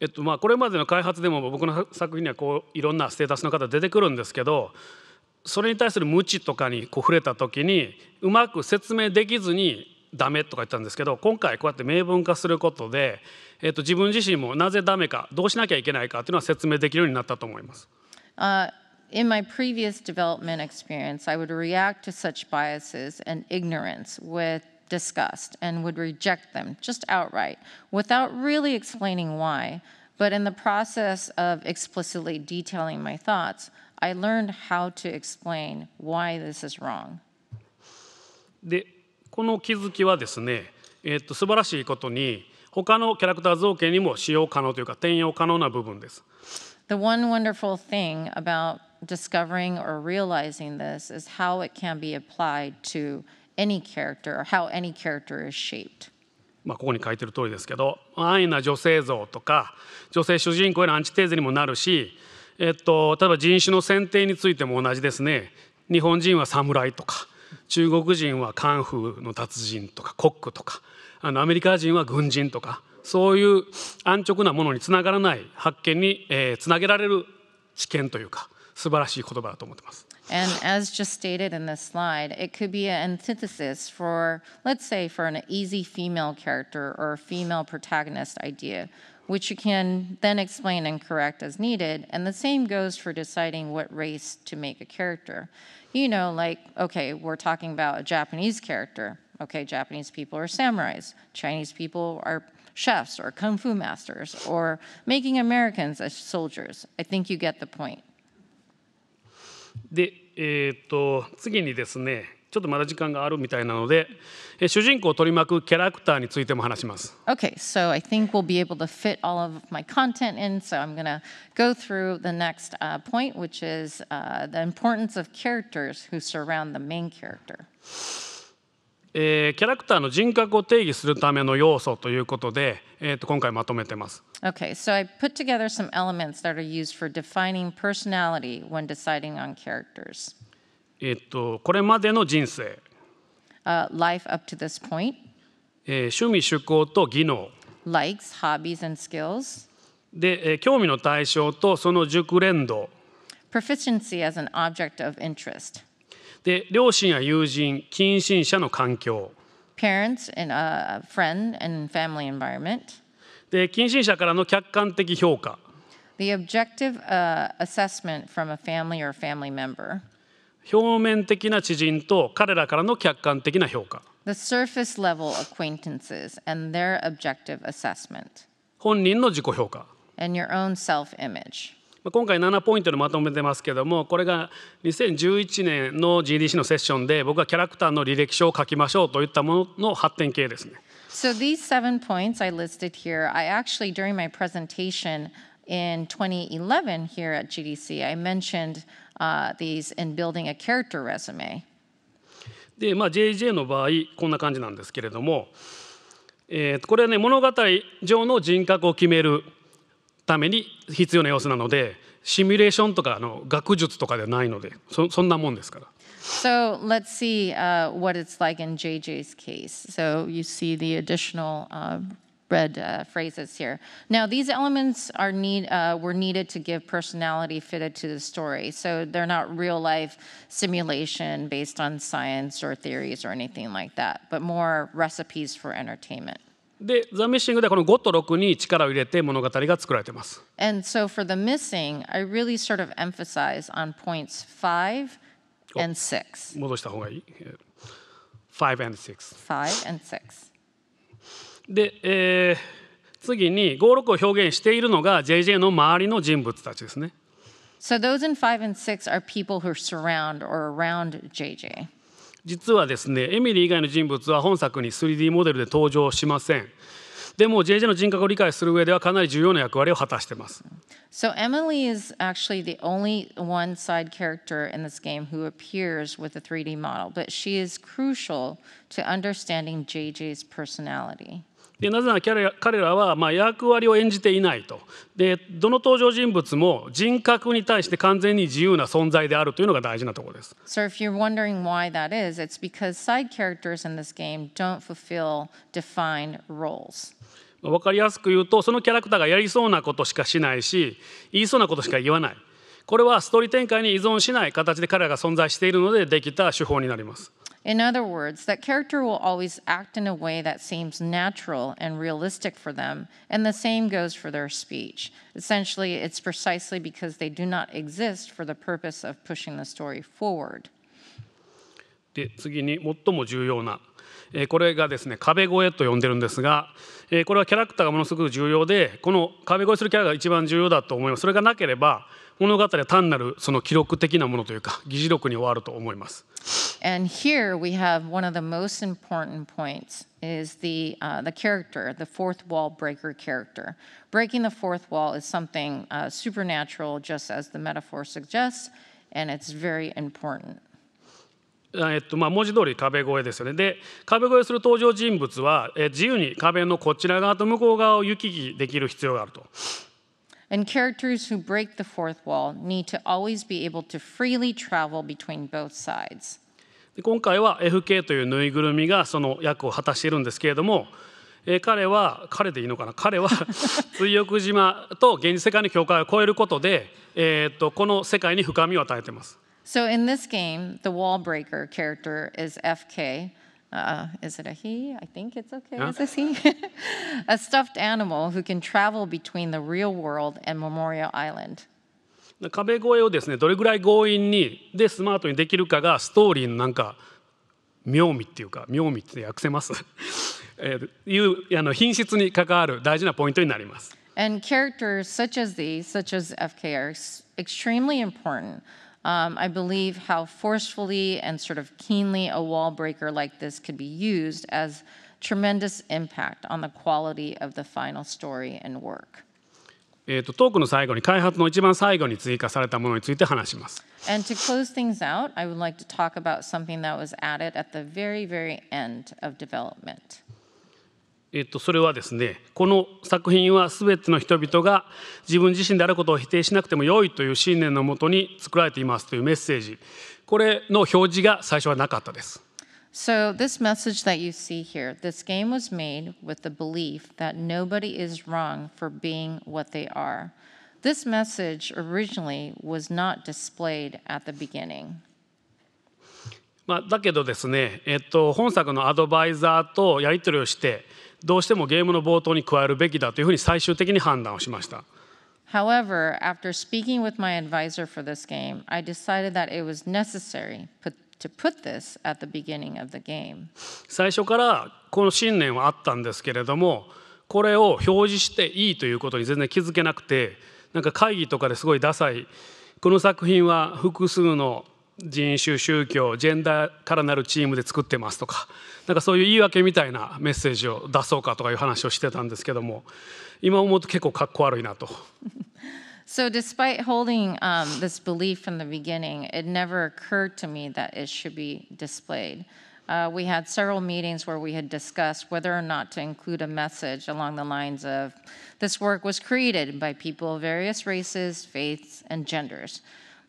A: えっとまあ、これまでの開発でも僕の作品にはこういろんなステータスの方出てくるんですけどそれに対する無知とかにこう触れた時にうまく説明できずにダメとか言ったんですけど今回こうやって明文化することで、えっと、自分自身もなぜダメかどうしなきゃいけないかっていうのは説明できるようになったと思います。
B: Uh, In my previous development experience, I would react to such biases and ignorance with discussed and would reject them just outright without really explaining why. But in the process of explicitly detailing my thoughts, I learned how to explain why this is wrong.
A: で、この気づきはですね、えー、っと素晴らしいことに他のキャラクター造形にも使用可能というか転用可能な部分です。
B: The one wonderful thing about discovering or realizing this is how it can be applied to any character or how any character is shaped.
A: まあここに書いてる通りですけど安易な女性像とか女性主人公へのアンチテーゼにもなるし、えっと、例えば人種の選定についても同じですね日本人は侍とか中国人はカンフーの達人とかコックとかあのアメリカ人は軍人とかそういう安直なものにつながらない発見に、えー、つなげられる知見というか素晴らしい言葉だと思ってます。
B: And as just stated in this slide, it could be an antithesis for, let's say, for an easy female character or a female protagonist idea, which you can then explain and correct as needed. And the same goes for deciding what race to make a character. You know, like, okay, we're talking about a Japanese character. Okay, Japanese people are samurais, Chinese people are chefs or kung fu masters, or making Americans as soldiers. I think you get the point.
A: で、えー、っと次にですねちょっとまだ時間があるみたいなので、えー、主人公を取り巻くキャラクターについても話します。
B: Okay, so I think we'll be able to fit all of my content in, so I'm going to go through the next、uh, point, which is、uh, the importance of characters who surround the main character.
A: えー、キャラクターの人格を定義するための要素ということで、えー、と今回まとめてます。
B: Okay, so I put together some elements that are used for defining personality when deciding on characters.
A: えっと、これまでの人生。
B: Uh, life up to this point.
A: えー、趣味、趣向と技能。
B: Likes, hobbies, and skills.
A: で、えー、興味の対象とその熟練度。
B: Proficiency as an object of interest.
A: で両親や友人、近親者の環境。
B: Parents and a friend and family environment.
A: で近親者からの客観的評価。
B: The objective、uh, assessment from a family or family member.
A: 表面的な知人と彼らからの客観的な評価。
B: The surface level acquaintances and their objective assessment.
A: 本人の自己評価。
B: And your own self image.
A: 今回7ポイントでまとめてますけどもこれが2011年の GDC のセッションで僕はキャラクターの履歴書を書きましょうといったものの発展系ですね。
B: So these seven points I listed here, I actually during my presentation in 2011 here at GDC, I mentioned uh, these in building a character resume.
A: で、まあ、JJ の場合こんな感じなんですけれども、えー、これはね物語上の人格を決めるために必要な要素なのでシミュレーションとかの学術とかではないのでそ,そんなもんですから。
B: So let's see uh, what it's like in JJ's case. So you see the additional uh, red uh, phrases here. Now these elements are need uh, were needed to give personality fitted to the story. So they're not real life simulation based on science or theories or anything like that, but more recipes for entertainment.
A: で、The Missing でこの5と6に力を入れて物語が作られています。
B: And so for The Missing, I really sort of emphasize on points 5 and 6.
A: 戻した方がいい。5 and 6。5 and 6。で、えー、次に56を表現しているのが JJ の周りの人物たちですね。
B: So those in 5 and 6 are people who surround or around JJ.
A: 実はですねエミリー以外の人物は本作に 3D モデルで登場しませんでも JJ の人格を理解する上ではかなり重要な役割を果たしてます
B: So Emily is actually the only one side character in this game who appears with a 3D model but she is crucial to understanding JJ's personality
A: でなぜなら彼らはまあ役割を演じていないとでどの登場人物も人格に対して完全に自由な存在であるというのが大事なところです。
B: So if you're wondering why that is, it's because side characters in this game don't fulfill defined roles.
A: 分かりやすく言うとそのキャラクターがやりそうなことしかしないし言いそうなことしか言わないこれはストーリー展開に依存しない形で彼らが存在しているのでできた手法になります。
B: In other words, that character will always act in a way that seems natural and realistic for them, and the same goes for their speech. Essentially, it's precisely because they do not exist for the purpose of pushing the story forward.
A: で次に最も重要なえこれがですね壁越えと呼んでるんですがえこれはキャラクターがものすごく重要でこの壁越えするキャラが一番重要だと思いますそれがなければ物語は単なるその記録的なものというか議事録に終わると思います。
B: And here we have one of the most important points is the,、uh, the character, the fourth wall breaker character. Breaking the fourth wall is something、uh, supernatural, just as the metaphor suggests, and it's very important.
A: えっとまあ、文字通り壁越えですよね。で壁越えする登場人物は、え自由に壁のこちら側と向こう側を行き来できる必要があると。
B: and characters who break the fourth wall need to always be able to freely travel between both sides.
A: 今回は FK というぬいぐるみがその役を果たしているんですけれども、えー、彼は彼でいいのかな彼は水翼島と現実世界の境界を超えることで、えー、とこの世界に深みを与えています。
B: So *laughs* in this game, the wall breaker character is FK. uh, is it a he? I think it's okay. Huh? Is he? a stuffed animal who can travel between the real world and Memorial Island.
A: 壁越えをですねどれぐらい強引にでスマートにできるかがストーリーのなんか妙味っていうか妙味って訳せます、えー、いうあの品質に関わる大事なポイントになります。
B: And characters such as these, such as FK, r extremely important. Um, I believe how forcefully and sort of keenly a wall breaker like this could be used as tremendous impact on the quality of the final story and work.
A: えー、とトークの最後に開発の一番最後に追加されたものについて話します。
B: And to close things out, I would like to talk about something that was added at the very, very end of development.
A: えっと、それはですねこの作品は全ての人々が自分自身であることを否定しなくてもよいという信念のもとに作られていますというメッセージこれの表示が最初はなかったです。
B: So, this message that you see here this game was made with the belief that nobody is wrong for being what they are. This message originally was not displayed at the beginning.
A: まあ、だけどですね、えっと、本作のアドバイザーとやり取りをして、どうしてもゲームの冒頭に加えるべきだというふうに最終的に判断をしました。
B: However, after speaking with my advisor for this game, I decided that it was necessary to put this at the beginning of the game.
A: 最初からこの信念はあったんですけれども、これを表示していいということに全然気づけなくて、なんか会議とかですごいダサい、この作品は複数の人種宗教ジェンダーからなるチームで作ってますとかなんかそういう言い訳みたいなメッセージを出そうかとかいう話をしてたんですけども今思うと結構かっこ悪いなと。
B: So, despite holding um, this belief from the beginning, it never occurred to me that it should be displayed. Uh, we had several meetings where we had discussed whether or not to include a message along the lines of this work was created by people of various races, faiths, and genders.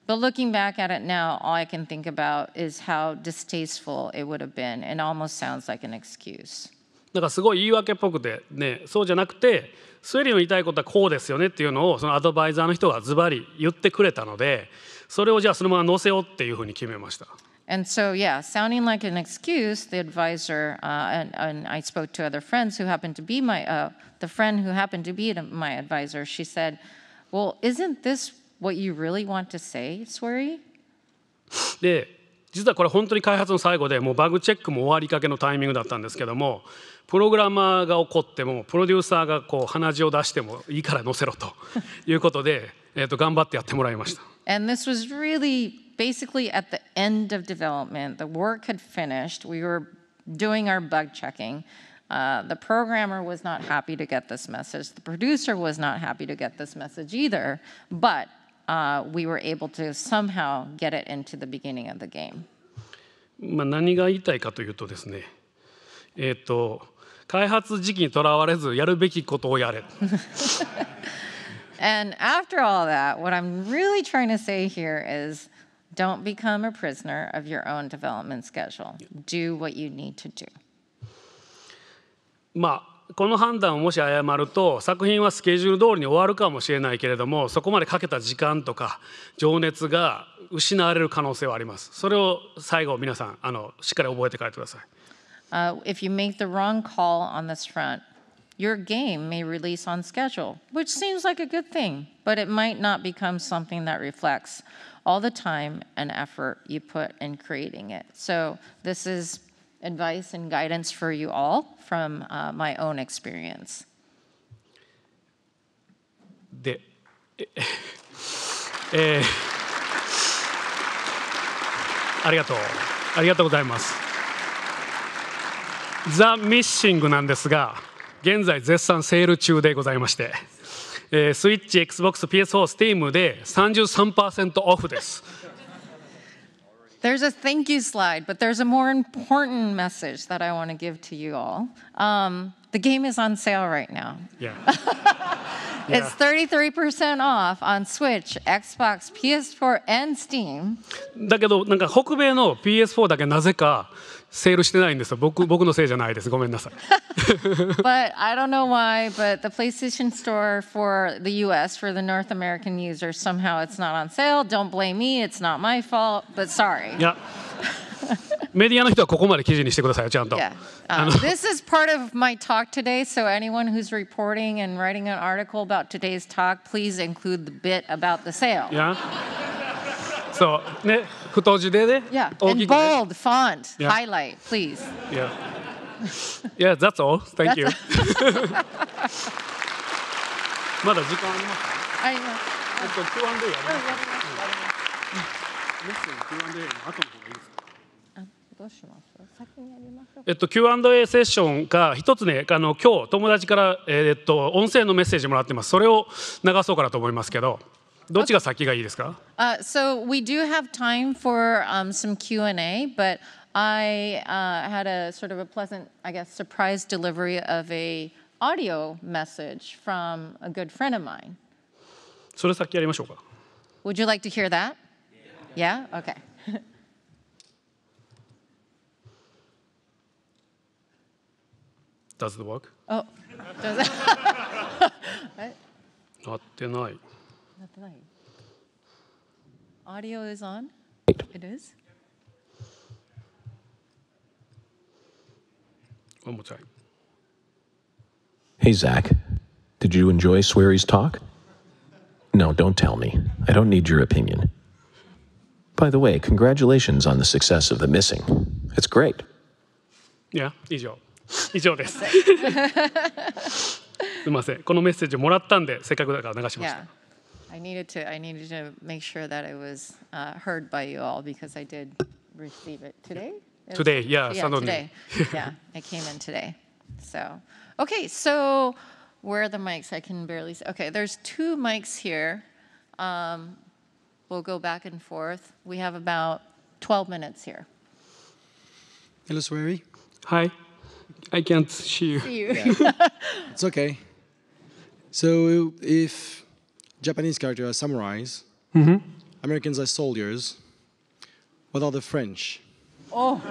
B: But looking back at it now, all I can think about is how distasteful it would have been and almost sounds like an excuse.
A: なんかすごい言い訳っぽくてねそうじゃなくてスウェリーの言いたいことはこうですよねっていうのをそのアドバイザーの人がズバリ言ってくれたのでそれをじゃあそのまま載せようっていうふうに決めました。
B: And so, yeah, sounding like an excuse, the advisor, uh, and, and I spoke to other friends who happened to be my, uh, the friend who happened to be my advisor, she said, Well, isn't this what you really want to say, Swery?
A: で実はこれ本当に開発の最後でもうバグチェックも終わりかけのタイミングだったんですけどもプログラマーが怒ってもプロデューサーがこう鼻血を出してもいいから載せろということでえと頑張ってやってもらいました。
B: And this was really basically at the end of development. The work had finished. We were doing our bug checking. Uh, the programmer was not happy to get this message. The producer was not happy to get this message either. But Uh, we were able to somehow get it into the beginning of the game.
A: まあ何が言いたいかというとですね、えっ、ー、と開発時期にとらわれずやるべきことをやれ。
B: And *laughs* after all that, what I'm really trying to say here is don't become a prisoner of your own development schedule. Do what you need to do.
A: まあこの判断をもし誤ると作品はスケジュール通りに終わるかもしれないけれどもそこまでかけた時間とか情熱が失われる可能性はありますそれを最後皆さんあのしっかり覚えて帰ってください、
B: uh, If you make the wrong call on this front your game may release on schedule which seems like a good thing but it might not become something that reflects all the time and effort you put in creating it so this is advice and guidance for you all from uh, my own experience.
A: で、えー、ありがとう、ありがとうございます。ザ・ミッシングなんですが、現在絶賛セール中でございまして、えー、スイッチ、XBOX、PS4、Steam で33%オフです。
B: There's a thank you slide, but there's a more important message that I want to give to you all. Um, the game is on sale right now.
A: Yeah. *laughs* It's
B: 33 percent off on Switch, Xbox, PS4, and Steam.
A: だけど、なんか北米の PS4 だけなぜかセールしてないんです僕僕のせいじゃないです。ごめんなさい。
B: but I don't know why, but the PlayStation Store for the U.S. for the North American users somehow it's not on sale. Don't blame me. It's not my fault. But sorry. い
A: や。メディアの人はここまで記事にしてくださいよ、ちゃんと。Yeah. Um, this
B: is part of my talk today, so anyone who's reporting and writing an article about today's talk, please include the bit about the sale.
A: Yeah. そうね。太字でね。Yeah. And bold
C: font.
B: Yeah. Highlight, please.
A: Yeah. yeah, that's all. Thank you. *laughs* まだ時間あります
C: かあります。
B: えっ
A: と、Q&A やります Q&A の後の方がいいですかえっと、Q&A セッションが一つねあの今日友達から、えっと音声のメッセージもらってますそれを流そうかなと思いますけど。
B: So we do have time for、um, some Q&A, but I uh, had a sort of a pleasant, I guess, surprise delivery of a audio message from a good friend of mine. Would you like to hear that? Yeah? Okay.
A: Does it work? Oh.
C: Does it?
A: Not *laughs* tonight. Not light.
C: Audio is on? It is?
A: One more time.
D: Hey, Zach. Did you enjoy Sweary's talk? No, don't tell me. I don't need your opinion. By the way, congratulations on the success of The Missing. It's great.
A: Yeah, 以上。以上です。すみません。このメッセージもらったんで、せっかくだから流しました。Yeah.
B: *laughs* I needed to, I needed to make sure that it was uh, heard by you all because I did receive it today. It was- Today, yeah, Yeah, today. *laughs* Yeah, it came in today. So, okay, so where are the mics? I can barely see. Okay, there's two mics here. Um, We'll go back and forth. We have about 12 minutes here.
A: Hello, Swery. Hi. I can't see you. *laughs*
D: It's okay. So if Japanese character as samurais, mm-hmm. Americans as soldiers. What are the French?
C: Oh.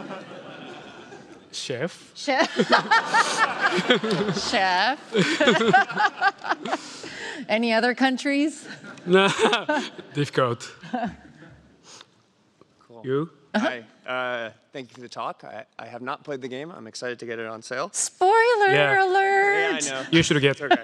A: Chef.
B: Chef. *laughs* Chef. *laughs* Any other countries?
A: No, *laughs* difficult. Cool. You?
E: Hi. Uh, thank you for the talk. I, I, have not played the game. I'm excited to get it on sale. Spoiler yeah. alert! Yeah, I know. You should get. okay.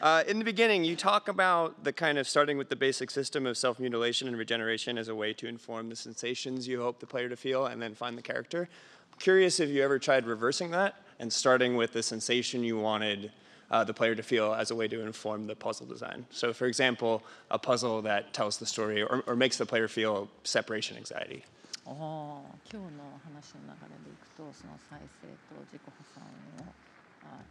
E: Uh, in the beginning, you talk about the kind of starting with the basic system of self mutilation and regeneration as a way to inform the sensations you hope the player to feel and then find the character. I'm curious if you ever tried reversing that and starting with the sensation you wanted uh, the player to feel as a way to inform the puzzle design. So, for example, a puzzle that tells the story or, or makes the player feel separation anxiety.
C: Oh, 今日の話の流れでいくとその再生と自己破産を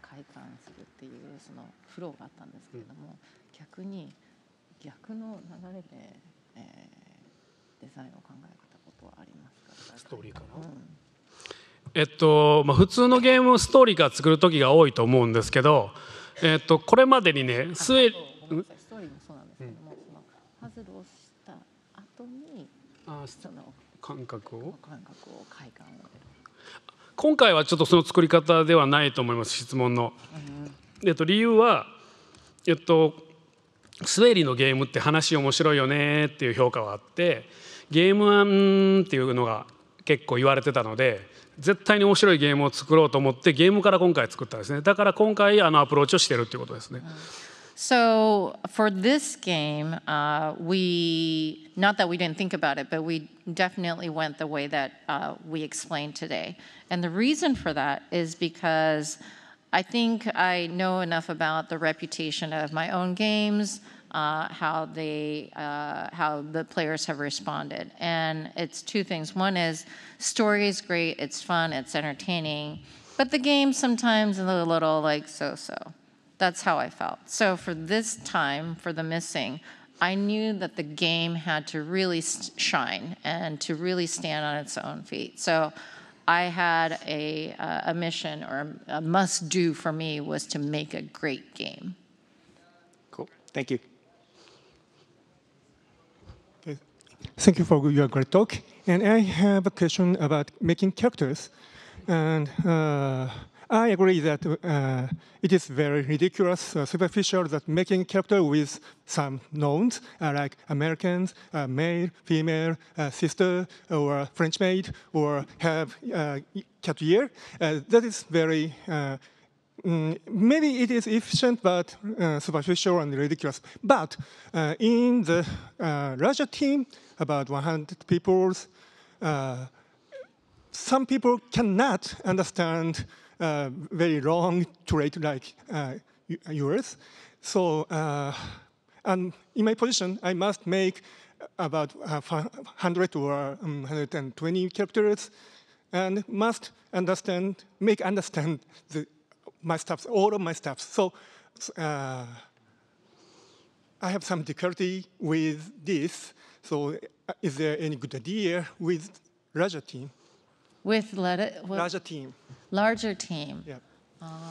C: 快感するっていうそのフローがあったんですけれども、うん、逆に逆の流れで、えー、デザインを考えたことはありま
A: すかストーリーかな、うん、えっとまあ、普通のゲームストーリーから作る時が多いと思うんですけど、えっと、これまでにねスウェス
C: トーリーもそうなんですけども、うん、そのパズルをした後に
A: あその感覚を
C: 感覚を快感を
A: 今回はちょっとその作り方ではないと思います質問の。えっと、理由は、えっと、スウェーリーのゲームって話面白いよねっていう評価はあってゲーム案っていうのが結構言われてたので絶対に面白いゲームを作ろうと思ってゲームから今回作ったんですねだから今回あのアプローチをしてるっていうことですね。
B: So for this game, uh, we not that we didn't think about it, but we definitely went the way that uh, we explained today. And the reason for that is because I think I know enough about the reputation of my own games, uh, how they, uh, how the players have responded. And it's two things. One is story is great, it's fun, it's entertaining, but the game sometimes is a little like so-so. That's how I felt. So for this time, for the missing, I knew that the game had to really shine and to really stand on its own feet. So I had a, uh, a mission or a must do for me was to make a
E: great game. Cool. Thank you. Thank you for your great talk. And I have a question about making characters. And uh, I agree that uh, it is very ridiculous, uh, superficial that making character with some nouns uh, like Americans, uh, male, female, uh, sister, or French maid, or have uh, cat ear. that is very Mm, maybe it is efficient but uh, superficial and ridiculous. But uh, in the uh, larger team, about 100 people, some people cannot understand uh, very long trait like uh, yours. So, uh, and in my position, I must make about 100 uh, or um, 120 characters and must understand, make understand the, my stuff, all of my stuff. So uh, I have some difficulty with this. So is there any good idea with larger team?
C: With larger team. larger t あ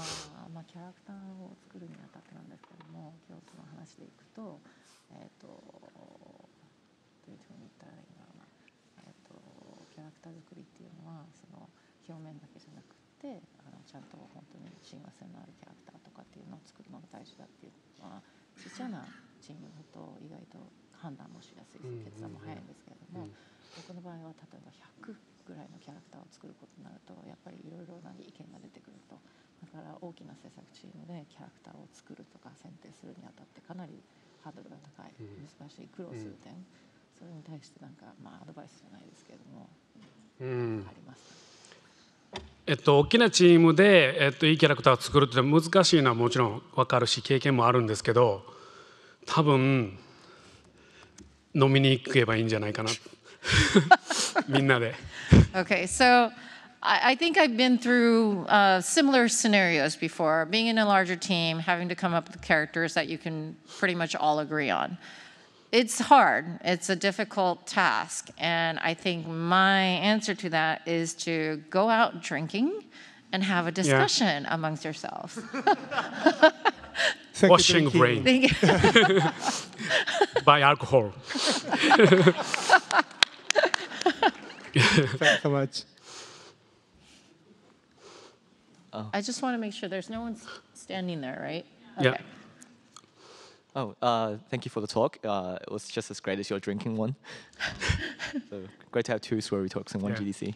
C: まあ、キャラクターを作るにあたってなんですけども今日その話でいくと,、えーと、いったらいえーと、キャラクター作りっていうのはその表面だけじゃなくてあのちゃんと本当に親和性のあるキャラクターとかっていうのを作るのが大事だっていうのはちっちゃなチームと意外と判断もしやすい決断も早いんですけれども、僕の場合は例えば100ぐらいのキャラクターを作ることになるとやっぱりいろいろな意見が出てくるとだから大きな制作チームでキャラクターを作るとか選定するにあたってかなりハードルが高い難しい苦労する点、それに対してなんかまあアドバイスじゃないですけれども、うん、あ
A: ります、えっと、大きなチームで、えっと、いいキャラクターを作るって難しいのはもちろん分かるし経験もあるんですけど多分飲みに行けばいいんじゃないかな *laughs* みんなで。
B: okay, so I, think I've been through uh, similar scenarios before. Being in a larger team, having to come up with characters that you can pretty much all agree on. It's hard, it's a difficult task. And I think my answer to that is to go out drinking and have a discussion yeah. amongst yourselves. *laughs*
E: washing brain *laughs* by alcohol. Thanks so much. Oh.
B: I just want to make sure there's no one standing there, right?
F: Okay. Yeah. Oh, uh, thank you for the talk. Uh, it was just as great as your drinking one. *laughs* so great to have two story talks in one yeah. GDC.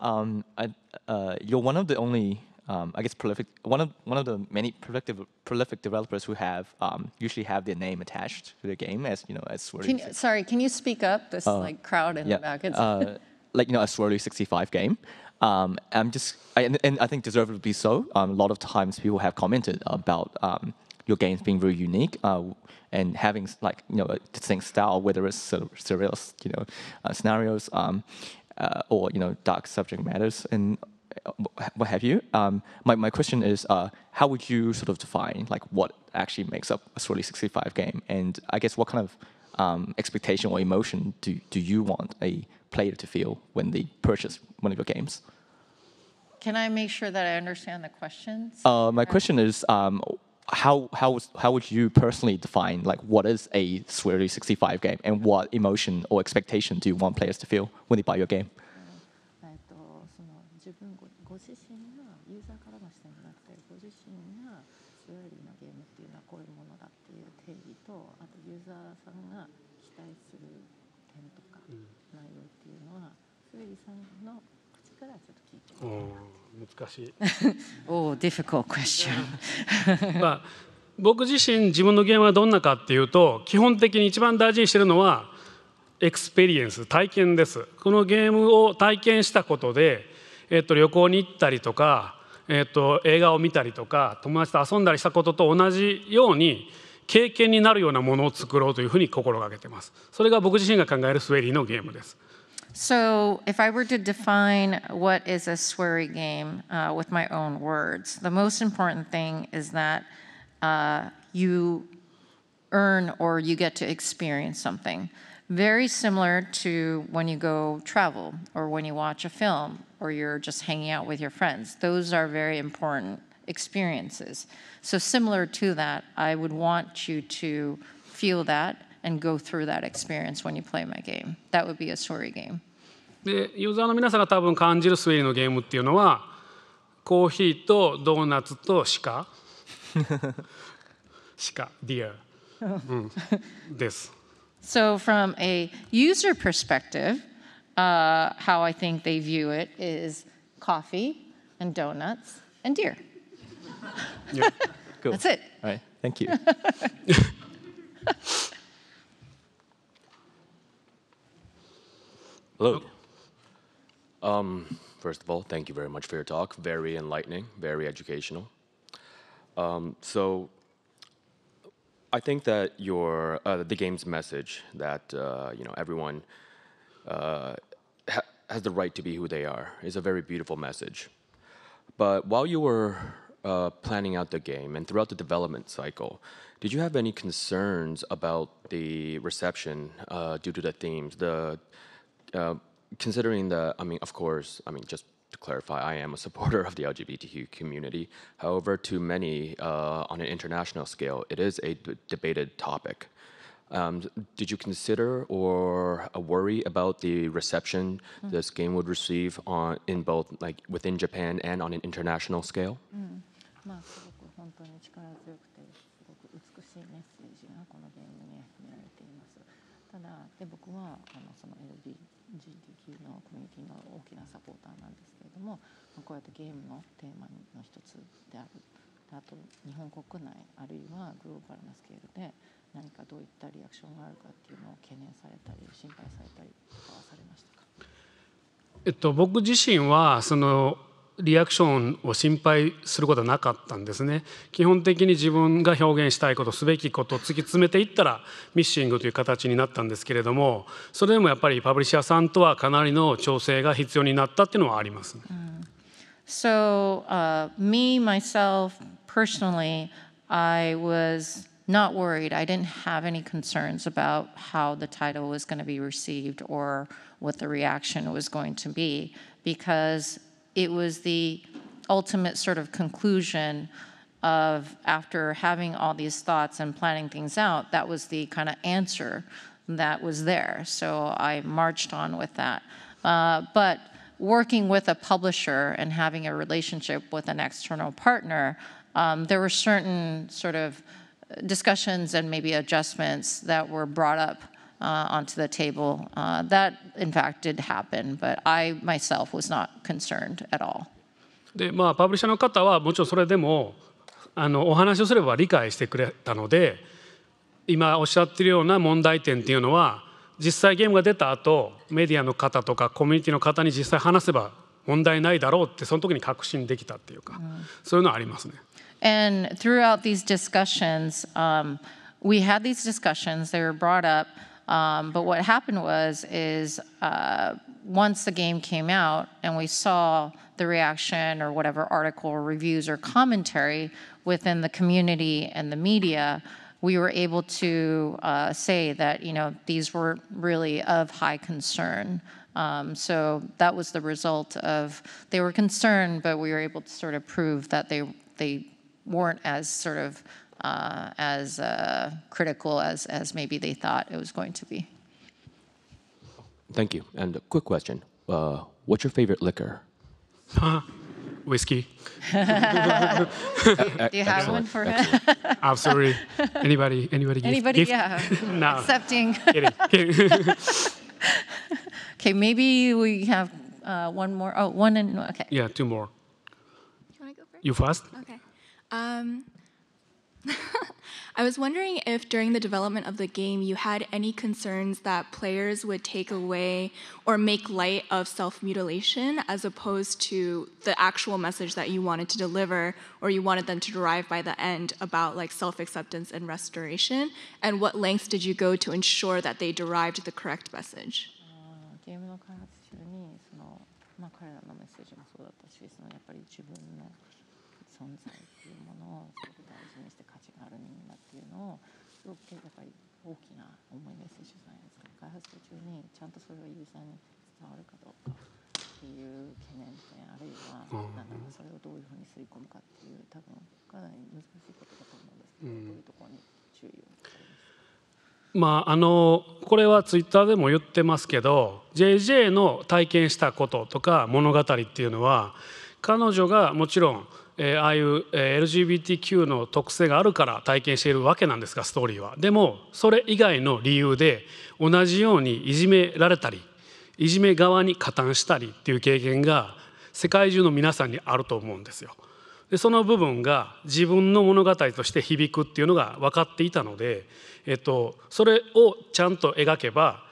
F: Um, I, uh, you're one of the only um, I guess prolific one of one of the many prolific prolific developers who have um, usually have their name attached to their game as you know as Swirly. Can you,
B: sorry, can you speak up? This uh, like crowd in yeah, the back. It's uh,
F: like you know a Swirly 65 game. Um, I'm just I, and, and, I think deservedly so. Um, a lot of times people have commented about um, your games being very unique uh, and having like you know a distinct style, whether it's surreal you know uh, scenarios. Um, uh, or you know dark subject matters and what have you. Um, my, my question is, uh, how would you sort of define like what actually makes up a Swirly 65 game? And I guess what kind of um, expectation or emotion do, do you want a player to feel when they purchase one of your games?
B: Can I make sure that I understand the questions?
F: Uh, my question is, um, how, how, how would you personally define like what is a Swirly 65 game and what emotion or expectation do you want players to feel when they buy your game?
C: Uh, ご自身がユーザーからの視点じゃなくてご自身がスウェーデンのゲームっていうのはこういうものだっていう定義とあとユーザーさんが期待する点とか内容っていうのは、スウェーデンさんの口からちょっと聞いてみた難しい。*laughs* お h difficult q
A: u *laughs* まあ僕自身自分のゲームはどんなかっていうと基本的に一番大事にしてるのはエクスペリエンス体験ですこのゲームを体験したことでえっと、旅行に行ったりとか、えっと、映画を見たりとか友達と遊んだりしたことと同じように経験になるようなものを作ろうというふうに心がけてます。それが僕自身が考えるスウェリーのゲームです。
B: So, if I were to define what is a sweary game uh, with my own words, the most important thing is that uh, you earn or you get to experience something. Very similar to when you go travel or when you watch a film or you're just hanging out with your friends. Those are very important experiences. So, similar to that, I would want you to feel that and go through that experience when you play my game. That would be a story game.
A: でユーザーの皆さんが多分感じる推理のゲームっていうのはコーヒーとドーナツと鹿鹿ディア、うん、です。*laughs*
B: So from a user perspective, uh, how I think they view it is coffee and donuts and deer.
F: Yeah.
E: cool. That's
B: it. All right.
F: Thank you.
D: *laughs* Hello. Um, first of all, thank you very much for your talk. Very enlightening, very educational. Um, so I think that your uh, the game's message that uh, you know everyone uh, ha has the right to be who they are is a very beautiful message. But while you were uh, planning out the game and throughout the development cycle, did you have any concerns about the reception uh, due to the themes? The uh, considering the, I mean, of course, I mean, just to clarify, I am a supporter of the LGBTQ community. However, to many uh, on an international scale, it is a debated topic. Um, did you consider or uh, worry about the reception mm. this game would receive on, in both like within Japan and on an international scale?
C: Mm. ただで僕はあのその LGBTQ のコミュニティの大きなサポーターなんですどもこうやってゲームのテーマの一つであるあと日本国内あるいはグローバルなスケールで何かどういったリアクションがあるかっていうのを懸念されたり心配されたりとかはされ
A: ましたかえっと、僕自身はそのリアクションを心配することはなかったんですね基本的に自分が表現したいことすべきことを突き詰めていったらミッシングという形になったんですけれどもそれでもやっぱりパブリッシャーさんとはかなりの調整が必要になったっていうのはあります、ね。
B: So, uh, me, myself, personally, I was not worried. I didn't have any concerns about how the title was going to be received or what the reaction was going to be because it was the ultimate sort of conclusion of after having all these thoughts and planning things out, that was the kind of answer that was there. So I marched on with that. Uh, but working with a publisher and having a relationship with an external partner, um, there were certain sort of discussions and maybe adjustments that were brought up uh, onto the table. Uh, that, in fact, did happen, but I myself was not concerned at
A: all. でまあ、パブリッシャーの方はもちろんそれでもあのお話をすれば理解してくれたので今おっしゃっているような問題点っていうのは実際ゲームが出た後メディアの方とかコミュニティの方に実際話せば問題ないだろうってその時に確信できたっていうか、うん、そういうのはありますね。
B: And throughout these discussions,、um, we had these discussions, they were brought up Um, but what happened was is uh, once the game came out and we saw the reaction or whatever article or reviews or commentary within the community and the media, we were able to uh, say that you know these were really of high concern. Um, so that was the result of they were concerned, but we were able to sort of prove that they they weren't as sort of uh, as uh, critical as, as maybe they thought it was going to be.
D: Thank you. And a quick question. Uh, what's your favorite liquor?
A: *laughs* Whiskey.
D: *laughs* do, you have
A: Excellent. one for Excellent. him? *laughs* Absolutely. Anybody? Anybody? anybody? Give? Yeah. no.
B: Accepting. okay, maybe we have uh, one more. Oh, one and okay.
A: Yeah, two more.
F: You want to go first? You first. Okay. Um, *laughs* I was wondering if during the development of the game you had any concerns that players would take away or make light of self mutilation as opposed to the actual message that you wanted to deliver or you wanted them to derive by the end about like self acceptance and restoration and what lengths did you go to ensure that they derived the correct message?
C: Uh, ある人だっていうのをすごくやっぱり大きな思いメッセージじゃないですか開発途中にちゃんとそれがユーザーに伝わるかどうかっていう懸念点あるいはなんだろうそれをどういうふうに吸い込むかっていう多分かなり難しいことだと思うんですけど、どういうところに注意を
A: まあ、あのこれはツイッターでも言ってますけど JJ の体験したこととか物語っていうのは彼女がもちろんえー、ああいう LGBTQ の特性があるから体験しているわけなんですがストーリーはでもそれ以外の理由で同じようにいじめられたりいじめ側に加担したりっていう経験が世界中の皆さんにあると思うんですよ。でその部分が自分の物語として響くっていうのが分かっていたので、えっと、それをちゃんと描けば、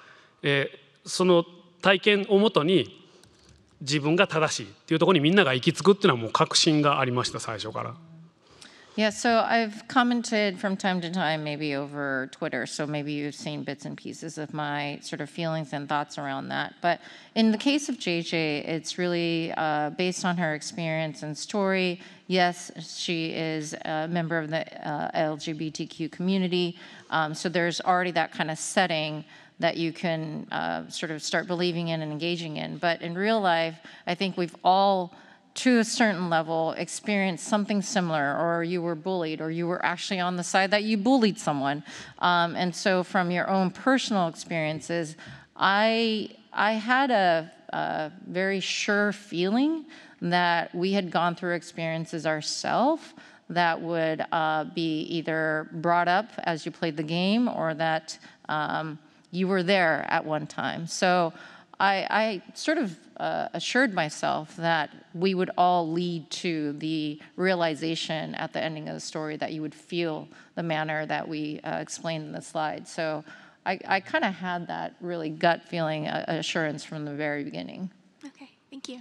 A: えー、その体験をもとに自分が正しいっていうところにみんなが行き着くっていうのはもう確信がありました最初から。
B: Yeah, so I've commented from time to time, maybe over Twitter, so maybe you've seen bits and pieces of my sort of feelings and thoughts around that. But in the case of JJ, it's really uh, based on her experience and story. Yes, she is a member of the uh, LGBTQ community, um, so there's already that kind of setting that you can uh, sort of start believing in and engaging in. But in real life, I think we've all to a certain level experienced something similar or you were bullied or you were actually on the side that you bullied someone um, and so from your own personal experiences i i had a, a very sure feeling that we had gone through experiences ourselves that would uh, be either brought up as you played the game or that um, you were there at one time. So I, I sort of uh, assured myself that we would all lead to the realization at the ending of the story that you would feel the manner that we uh, explained in the slide. So I, I kind of had that really gut feeling uh, assurance from the very beginning.
C: Okay, thank you.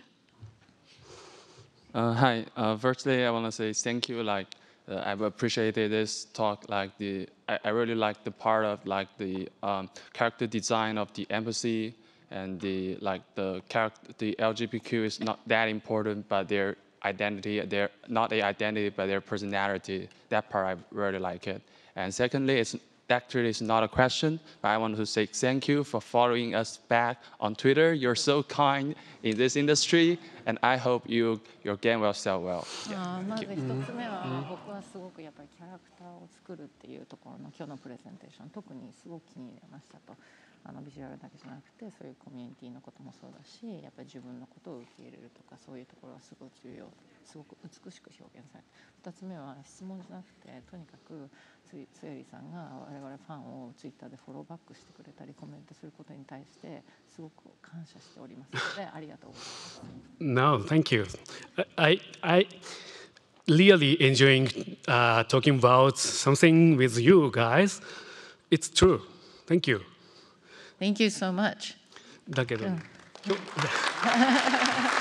D: Uh, hi, uh, firstly, I want to say thank you. Like, uh, I've appreciated this talk. Like the, I, I really like the part of like the um, character design of the embassy and the like the character. The LGBTQ is not that important, but their identity, their not their identity, but their personality. That part I really like it. And secondly, it's actually it's not a question, but I want to say thank you for following us back on Twitter. You're so kind in this industry, and I hope you your game will sell well.
C: まず一つ目は僕はすごくやっぱりキャラクターを作るっていうところの今日のプレゼンテーション特にすごく気に入りましたと。Ah, あのビジュアルだけじゃなくてそういうコミュニティのこともそうだしやっぱり自分のことを受け入れるとかそういうところはすごく重要すごく美しく表現される2つ目は質問じゃなくてとにかくつエりさんが我々ファンをツイッターでフォローバックしてくれたりコメントすることに対してすごく感謝しておりますのでありがとうござい
A: ます。no, thank you. I, I... Really enjoying uh, talking about something with you guys. It's true. Thank you.
C: Thank you so much. *laughs*